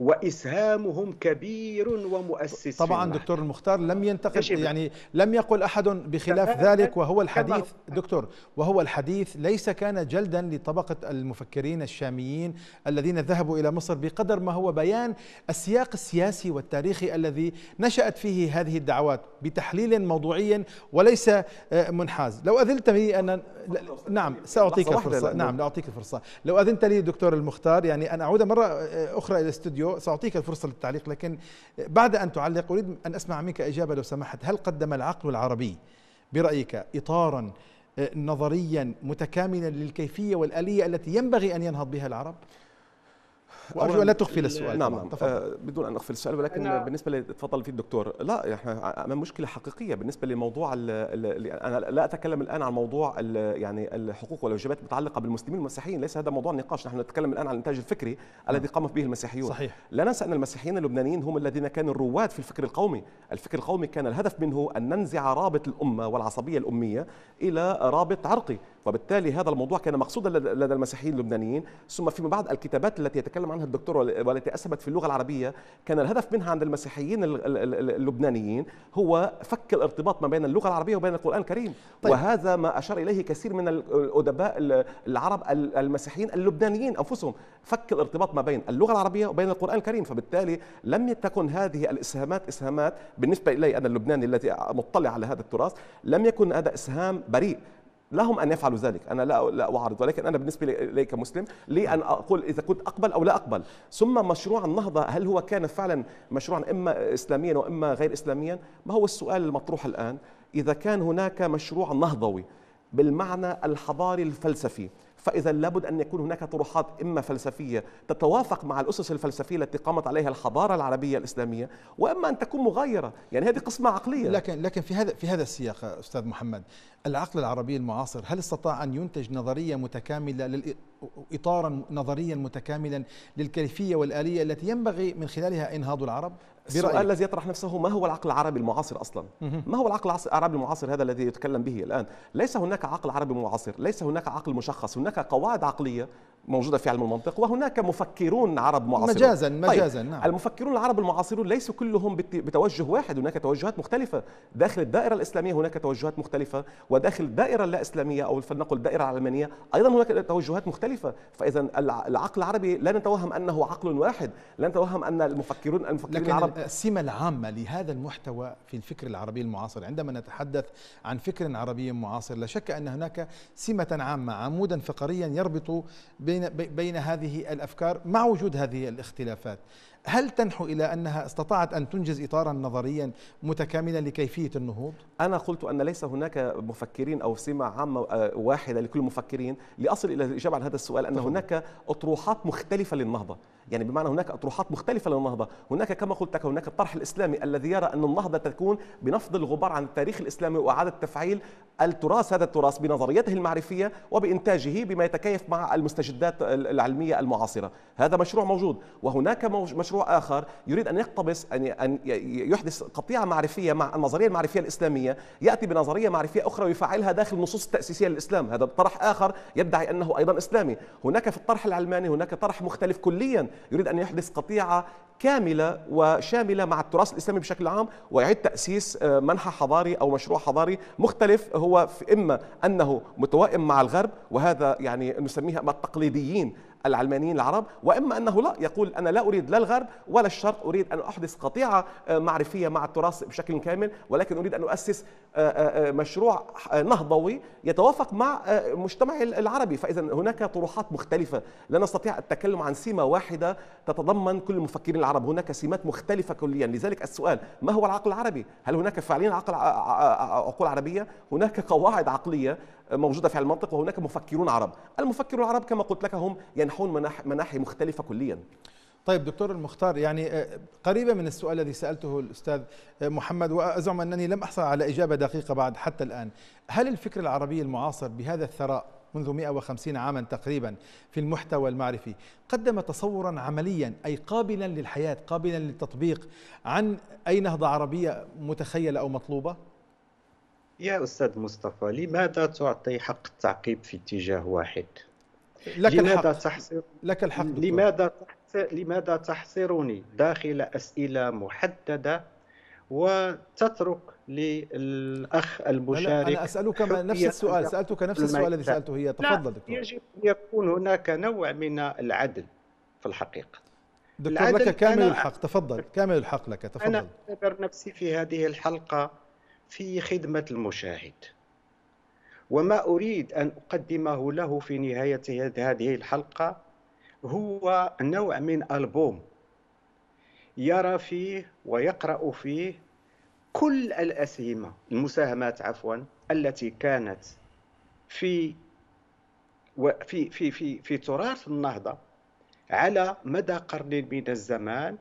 واسهامهم كبير ومؤسس طبعا دكتور المختار لم ينتقد يعني لم يقل احد بخلاف ذلك وهو الحديث دكتور وهو الحديث ليس كان جلدا لطبقه المفكرين الشاميين الذين ذهبوا الى مصر بقدر ما هو بيان السياق السياسي والتاريخي الذي نشات فيه هذه الدعوات بتحليل موضوعي وليس آه، منحاز لو اذنت لي ان نعم ساعطيك الفرصه نعم لاعطيك الفرصه لو اذنت لي دكتور المختار يعني ان اعود مره آه، اخرى الى الاستوديو الفيديو سأعطيك الفرصة للتعليق لكن بعد أن تعلق أريد أن أسمع منك إجابة لو سمحت هل قدم العقل العربي برأيك إطارا آه، نظريا متكاملا للكيفية والآلية التي ينبغي أن ينهض بها العرب؟ وارجو ان لا تغفل السؤال نعم آه بدون ان اغفل السؤال ولكن أنا نعم. بالنسبه اللي تفضل فيه الدكتور لا يعني احنا امام مشكله حقيقيه بالنسبه لموضوع انا لا اتكلم الان عن موضوع يعني الحقوق والواجبات المتعلقه بالمسلمين والمسيحيين ليس هذا موضوع النقاش نحن نتكلم الان عن الانتاج الفكري الذي نعم. قامت به المسيحيون صحيح. لا ننسى ان المسيحيين اللبنانيين هم الذين كانوا الرواد في الفكر القومي الفكر القومي كان الهدف منه ان ننزع رابط الامه والعصبيه الاميه الى رابط عرقي وبالتالي هذا الموضوع كان مقصودا لدى المسيحيين اللبنانيين ثم فيما بعد الكتابات التي يتكلم عنها الدكتور والتي أسبت في اللغة العربية كان الهدف منها عند المسيحيين اللبنانيين هو فك الارتباط ما بين اللغة العربية وبين القرآن الكريم طيب. وهذا ما أشار إليه كثير من الأدباء العرب المسيحيين اللبنانيين أنفسهم فك الارتباط ما بين اللغة العربية وبين القرآن الكريم فبالتالي لم تكن هذه الإسهامات إسهامات بالنسبة إلي أنا اللبناني الذي مطلع على هذا التراث لم يكن هذا إسهام بريء لهم ان يفعلوا ذلك انا لا لا اعارض ولكن انا بالنسبه لي كمسلم لي ان اقول اذا كنت اقبل او لا اقبل ثم مشروع النهضه هل هو كان فعلا مشروعا اما اسلاميا واما غير اسلاميا ما هو السؤال المطروح الان اذا كان هناك مشروع نهضوي بالمعنى الحضاري الفلسفي فإذا لابد أن يكون هناك طروحات إما فلسفية تتوافق مع الأسس الفلسفية التي قامت عليها الحضارة العربية الإسلامية وإما أن تكون مغايرة يعني هذه قسمة عقلية لكن لكن في هذا في هذا السياق أستاذ محمد العقل العربي المعاصر هل استطاع أن ينتج نظرية متكاملة إطارا نظريا متكاملا للكيفية والآلية التي ينبغي من خلالها إنهاض العرب السؤال الذي يطرح نفسه ما هو العقل العربي المعاصر أصلا ما هو العقل العربي المعاصر هذا الذي يتكلم به الآن ليس هناك عقل عربي معاصر ليس هناك عقل مشخص هناك قواعد عقلية موجوده في علم المنطق وهناك مفكرون عرب معاصرون مجازا طيب، مجازا طيب نعم. المفكرون العرب المعاصرون ليسوا كلهم بتوجه واحد هناك توجهات مختلفه داخل الدائره الاسلاميه هناك توجهات مختلفه وداخل الدائره اللا اسلاميه او فلنقل الدائره العلمانيه ايضا هناك توجهات مختلفه فاذا العقل العربي لا نتوهم انه عقل واحد لا نتوهم ان المفكرون المفكرين لكن العرب السمه العامه لهذا المحتوى في الفكر العربي المعاصر عندما نتحدث عن فكر عربي معاصر لا شك ان هناك سمه عامه عمودا فقريا يربط بين بين بين هذه الافكار مع وجود هذه الاختلافات هل تنحو الى انها استطاعت ان تنجز اطارا نظريا متكاملا لكيفيه النهوض؟ انا قلت ان ليس هناك مفكرين او سمه عامه آه، واحده لكل المفكرين لاصل الى الاجابه على هذا السؤال ان طبعا. هناك اطروحات مختلفه للنهضه يعني بمعنى هناك أطروحات مختلفة للنهضة هناك كما قلت لك هناك الطرح الإسلامي الذي يرى أن النهضة تكون بنفض الغبار عن التاريخ الإسلامي وإعادة تفعيل التراث هذا التراث بنظريته المعرفية وبإنتاجه بما يتكيف مع المستجدات العلمية المعاصرة هذا مشروع موجود وهناك مشروع آخر يريد أن يقتبس أن يحدث قطيعة معرفية مع النظرية المعرفية الإسلامية يأتي بنظرية معرفية أخرى ويفعلها داخل النصوص التأسيسية للإسلام هذا طرح آخر يدعي أنه أيضا إسلامي هناك في الطرح العلماني هناك طرح مختلف كليا يريد أن يحدث قطيعة كاملة وشاملة مع التراث الإسلامي بشكل عام ويعيد تأسيس آه، منحى حضاري أو مشروع حضاري مختلف هو في إما أنه متوائم مع الغرب وهذا يعني نسميها التقليديين العلمانيين العرب وإما أنه لا يقول أنا لا أريد لا الغرب ولا الشرق أريد أن أحدث قطيعة آه، معرفية مع التراث بشكل كامل ولكن أريد أن اسس آه، آه، مشروع نهضوي يتوافق مع المجتمع العربي فإذا هناك طروحات مختلفة لا نستطيع التكلم عن سمة واحدة تتضمن كل المفكرين العرب هناك سمات مختلفة كليا لذلك السؤال ما هو العقل العربي هل هناك فاعلين عقل عقول عربية هناك قواعد عقلية موجوده في المنطق وهناك مفكرون عرب المفكرون العرب كما قلت لك هم ينحون مناحي, مناحي مختلفه كليا طيب دكتور المختار يعني آه، قريبة من السؤال الذي سألته الأستاذ آه، محمد وأزعم أنني لم أحصل على إجابة دقيقة بعد حتى الآن هل الفكر العربي المعاصر بهذا الثراء منذ 150 عاما تقريبا في المحتوى المعرفي قدم تصورا عمليا أي قابلا للحياة قابلا للتطبيق عن أي نهضة عربية متخيلة أو مطلوبة يا أستاذ مصطفى لماذا تعطي حق التعقيب في اتجاه واحد؟ لك لماذا الحق تحصر... لك الحق دكتور. لماذا تحصر... لماذا تحصرني داخل أسئلة محددة وتترك للاخ المشارك انا اسالك نفس السؤال سالتك نفس السؤال الذي سالته هي تفضل دكتور يجب ان يكون هناك نوع من العدل في الحقيقه دكتور لك كامل الحق تفضل كامل الحق لك تفضل انا اعتبر نفسي في هذه الحلقه في خدمة المشاهد وما أريد أن أقدمه له في نهاية هذه الحلقة هو نوع من ألبوم يرى فيه ويقرأ فيه كل الأسهمة المساهمات عفوا التي كانت في في في في, في تراث النهضة على مدى قرن من الزمان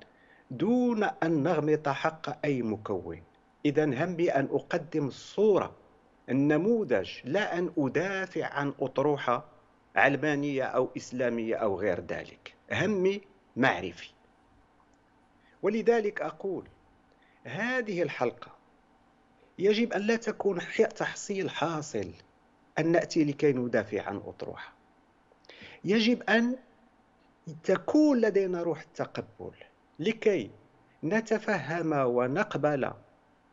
دون أن نغمط حق أي مكون إذا همي أن أقدم الصورة النموذج لا أن أدافع عن أطروحة علمانية أو إسلامية أو غير ذلك همي معرفي ولذلك أقول هذه الحلقة يجب أن لا تكون تحصيل حاصل أن نأتي لكي ندافع عن أطروحة يجب أن تكون لدينا روح التقبل لكي نتفهم ونقبل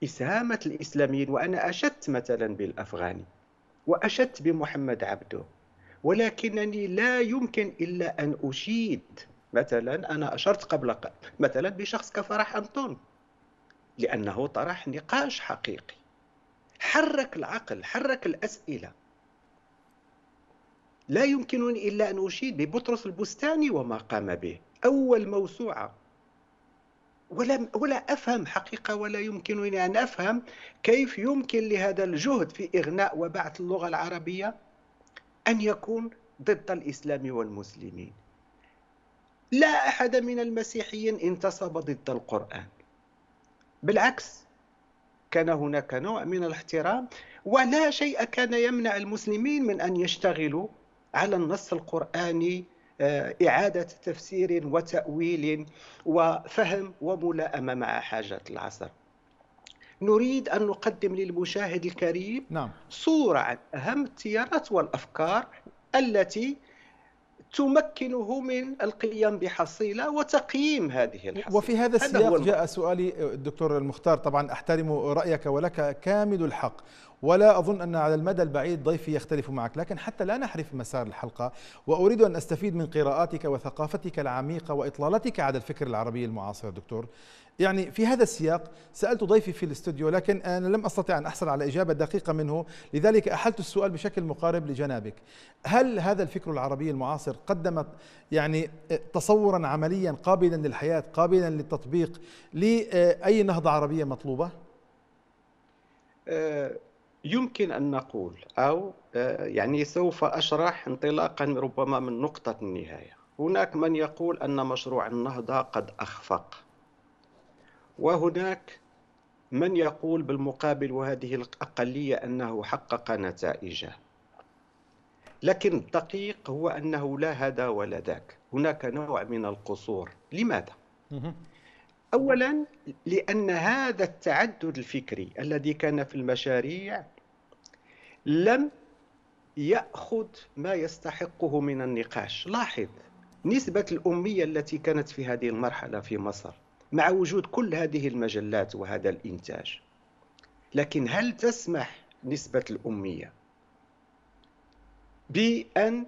إسهامة الإسلاميين وأنا أشدت مثلا بالأفغاني وأشدت بمحمد عبده ولكنني لا يمكن إلا أن أشيد مثلا أنا أشرت قبل مثلا بشخص كفرح أنطون لأنه طرح نقاش حقيقي حرك العقل حرك الأسئلة لا يمكنني إلا أن أشيد ببطرس البستاني وما قام به أول موسوعة ولا ولا افهم حقيقه ولا يمكنني ان افهم كيف يمكن لهذا الجهد في اغناء وبعث اللغه العربيه ان يكون ضد الاسلام والمسلمين. لا احد من المسيحيين انتصب ضد القران. بالعكس كان هناك نوع من الاحترام ولا شيء كان يمنع المسلمين من ان يشتغلوا على النص القراني آه، إعادة تفسير وتأويل وفهم وملائمة مع حاجات العصر نريد أن نقدم للمشاهد الكريم نعم. صورة عن أهم التيارات والأفكار التي تمكنه من القيام بحصيله وتقييم هذه الحصيله وفي هذا السياق هذا جاء سؤالي الدكتور المختار طبعا احترم رايك ولك كامل الحق ولا أظن أن على المدى البعيد ضيفي يختلف معك لكن حتى لا نحرف مسار الحلقة وأريد أن أستفيد من قراءاتك وثقافتك العميقة وإطلالتك على الفكر العربي المعاصر دكتور يعني في هذا السياق سألت ضيفي في الاستوديو لكن أنا لم أستطع أن أحصل على إجابة دقيقة منه لذلك أحلت السؤال بشكل مقارب لجنابك هل هذا الفكر العربي المعاصر قدم يعني تصورا عمليا قابلا للحياة قابلا للتطبيق لأي نهضة عربية مطلوبة؟ أه، يمكن أن نقول أو أه، يعني سوف أشرح انطلاقا ربما من نقطة النهاية هناك من يقول أن مشروع النهضة قد أخفق وهناك من يقول بالمقابل وهذه الأقلية أنه حقق نتائجه لكن الدقيق هو أنه لا هذا ولا ذاك هناك نوع من القصور لماذا؟ أولا لأن هذا التعدد الفكري الذي كان في المشاريع لم يأخذ ما يستحقه من النقاش لاحظ نسبة الأمية التي كانت في هذه المرحلة في مصر مع وجود كل هذه المجلات وهذا الإنتاج لكن هل تسمح نسبة الأمية بأن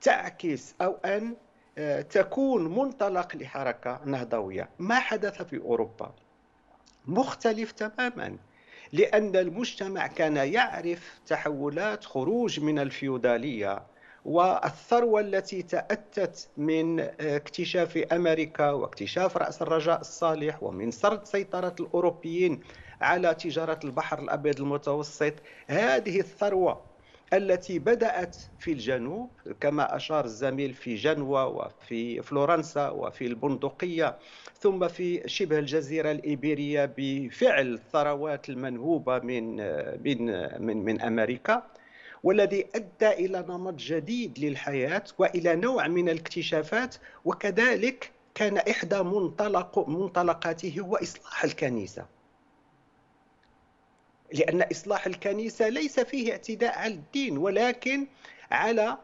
تعكس أو أن آه، تكون منطلق لحركة نهضوية ما حدث في أوروبا مختلف تماما لأن المجتمع كان يعرف تحولات خروج من الفيودالية والثروة التي تأتت من آه، اكتشاف أمريكا واكتشاف رأس الرجاء الصالح ومن سرد سيطرة الأوروبيين على تجارة البحر الأبيض المتوسط هذه الثروة التي بدأت في الجنوب كما أشار الزميل في جنوة وفي فلورنسا وفي البندقية ثم في شبه الجزيرة الإيبيرية بفعل الثروات المنهوبة من آه، من آه، من, من أمريكا والذي ادى الى نمط جديد للحياه والى نوع من الاكتشافات وكذلك كان احدى منطلق منطلقاته هو اصلاح الكنيسه لان اصلاح الكنيسه ليس فيه اعتداء على الدين ولكن على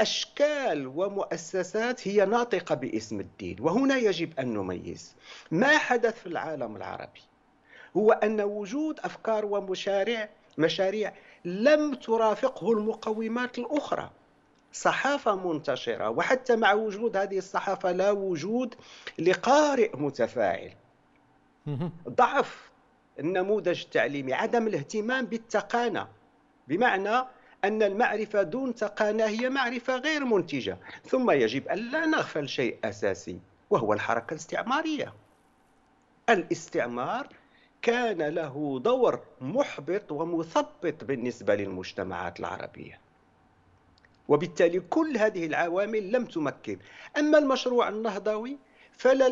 اشكال ومؤسسات هي ناطقه باسم الدين وهنا يجب ان نميز ما حدث في العالم العربي هو ان وجود افكار ومشاريع مشاريع لم ترافقه المقومات الأخرى صحافة منتشرة وحتى مع وجود هذه الصحافة لا وجود لقارئ متفاعل ضعف النموذج التعليمي عدم الاهتمام بالتقانة بمعنى أن المعرفة دون تقانة هي معرفة غير منتجة ثم يجب أن لا نغفل شيء أساسي وهو الحركة الاستعمارية الاستعمار كان له دور محبط ومثبط بالنسبة للمجتمعات العربية وبالتالي كل هذه العوامل لم تمكن أما المشروع النهضوي فلا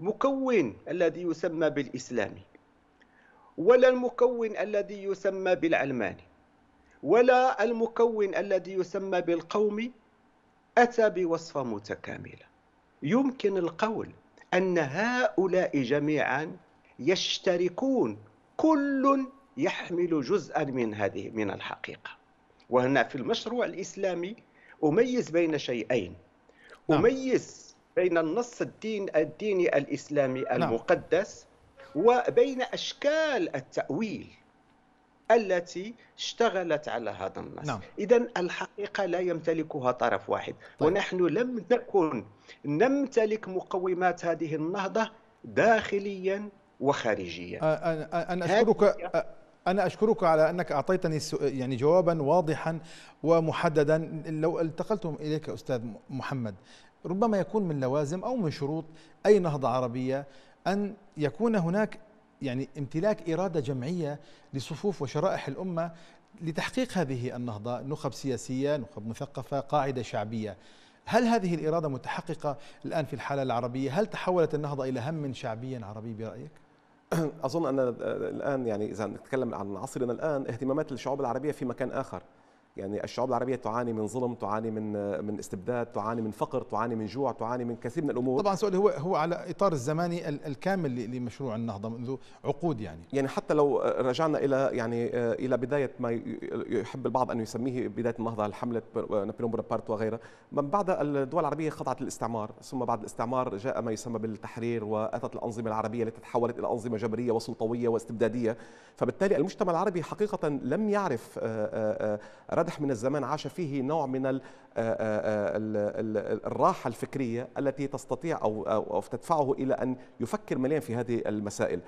المكون الذي يسمى بالإسلامي ولا المكون الذي يسمى بالعلماني ولا المكون الذي يسمى بالقومي أتى بوصفة متكاملة يمكن القول أن هؤلاء جميعا يشتركون كل يحمل جزءا من هذه من الحقيقة وهنا في المشروع الإسلامي أميز بين شيئين نعم. أميز بين النص الدين الديني الإسلامي نعم. المقدس وبين أشكال التأويل التي اشتغلت على هذا النص نعم. إذا الحقيقة لا يمتلكها طرف واحد طيب. ونحن لم نكن نمتلك مقومات هذه النهضة داخليا وخارجيا أنا أشكرك أنا أشكرك على أنك أعطيتني يعني جوابا واضحا ومحددا لو التقلتم إليك أستاذ محمد ربما يكون من لوازم أو من شروط أي نهضة عربية أن يكون هناك يعني امتلاك إرادة جمعية لصفوف وشرائح الأمة لتحقيق هذه النهضة نخب سياسية نخب مثقفة قاعدة شعبية هل هذه الإرادة متحققة الآن في الحالة العربية هل تحولت النهضة إلى هم شعبي عربي برأيك؟ اظن ان الان يعني اذا نتكلم عن عصرنا الان اهتمامات الشعوب العربيه في مكان اخر يعني الشعوب العربيه تعاني من ظلم تعاني من من استبداد تعاني من فقر تعاني من جوع تعاني من كثير من الامور طبعا سؤالي هو هو على اطار الزماني الكامل لمشروع النهضه منذ عقود يعني يعني حتى لو رجعنا الى يعني الى بدايه ما يحب البعض ان يسميه بدايه النهضه حمله نابليون بونابرت وغيرها من بعد الدول العربيه خضعت للاستعمار ثم بعد الاستعمار جاء ما يسمى بالتحرير واتت الانظمه العربيه التي تحولت الى انظمه جبريه وسلطويه واستبداديه فبالتالي المجتمع العربي حقيقه لم يعرف ردح من الزمان عاش فيه نوع من آه، آه، آه، الراحة الفكرية التي تستطيع أو تدفعه إلى أن يفكر مليا في هذه المسائل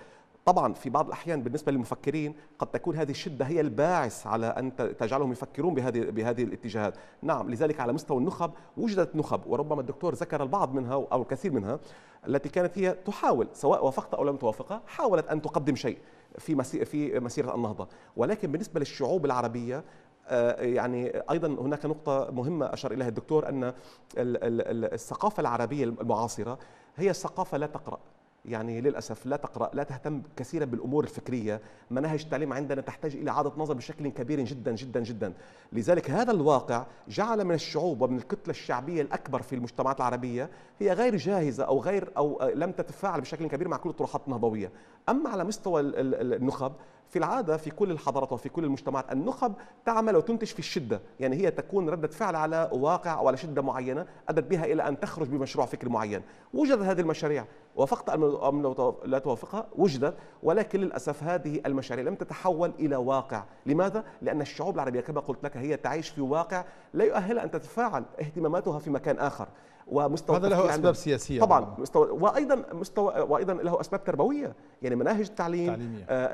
طبعا في بعض الاحيان بالنسبه للمفكرين قد تكون هذه الشده هي الباعث على ان تجعلهم يفكرون بهذه بهذه الاتجاهات، نعم لذلك على مستوى النخب وجدت نخب وربما الدكتور ذكر البعض منها او الكثير منها التي كانت هي تحاول سواء وافقت او لم توافقها حاولت ان تقدم شيء في مسيره في مسيره النهضه، ولكن بالنسبه للشعوب العربيه آه، يعني ايضا هناك نقطه مهمه اشار اليها الدكتور ان الثقافه العربيه المعاصره هي الثقافه لا تقرا يعني للاسف لا تقرا لا تهتم كثيرا بالامور الفكريه مناهج التعليم عندنا تحتاج الى اعاده نظر بشكل كبير جدا جدا جدا لذلك هذا الواقع جعل من الشعوب ومن الكتله الشعبيه الاكبر في المجتمعات العربيه هي غير جاهزه او غير او لم تتفاعل بشكل كبير مع كل الطروحات النهضويه اما على مستوى النخب في العادة في كل الحضارات وفي كل المجتمعات النخب تعمل وتنتج في الشدة يعني هي تكون ردة فعل على واقع أو على شدة معينة أدت بها إلى أن تخرج بمشروع فكر معين وجدت هذه المشاريع وافقت أم لا توافقها وجدت ولكن للأسف هذه المشاريع لم تتحول إلى واقع لماذا؟ لأن الشعوب العربية كما قلت لك هي تعيش في واقع لا يؤهلها أن تتفاعل اهتماماتها في مكان آخر ومستوى هذا له اسباب سياسيه طبعا مستوى وايضا مستوى وايضا له اسباب تربويه يعني مناهج التعليم آه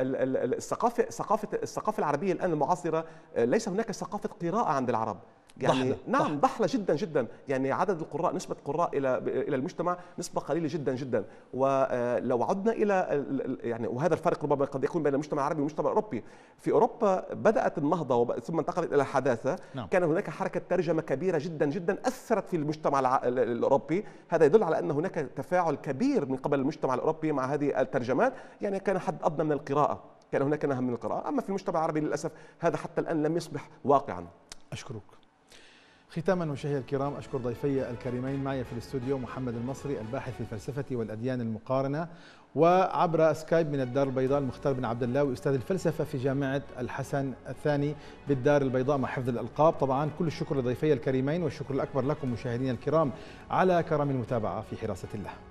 الثقافه ثقافه الثقافه العربيه الان المعاصره آه ليس هناك ثقافه قراءه عند العرب يعني ضحلة. نعم ضحلة جدا جدا يعني عدد القراء نسبة قراء إلى إلى المجتمع نسبة قليلة جدا جدا ولو آه، عدنا إلى يعني وهذا الفرق ربما قد يكون بين المجتمع العربي والمجتمع الأوروبي في أوروبا بدأت النهضة ثم انتقلت إلى الحداثة نعم. كان هناك حركة ترجمة كبيرة جدا جدا أثرت في المجتمع الأوروبي هذا يدل على أن هناك تفاعل كبير من قبل المجتمع الأوروبي مع هذه الترجمات يعني كان حد أدنى من القراءة كان هناك نهم من القراءة أما في المجتمع العربي للأسف هذا حتى الآن لم يصبح واقعا أشكرك ختاما مشاهدينا الكرام اشكر ضيفي الكريمين معي في الاستوديو محمد المصري الباحث في الفلسفة والاديان المقارنه وعبر سكايب من الدار البيضاء المختار بن عبد الله استاذ الفلسفه في جامعه الحسن الثاني بالدار البيضاء مع حفظ الالقاب طبعا كل الشكر لضيفي الكريمين والشكر الاكبر لكم مشاهدينا الكرام على كرم المتابعه في حراسه الله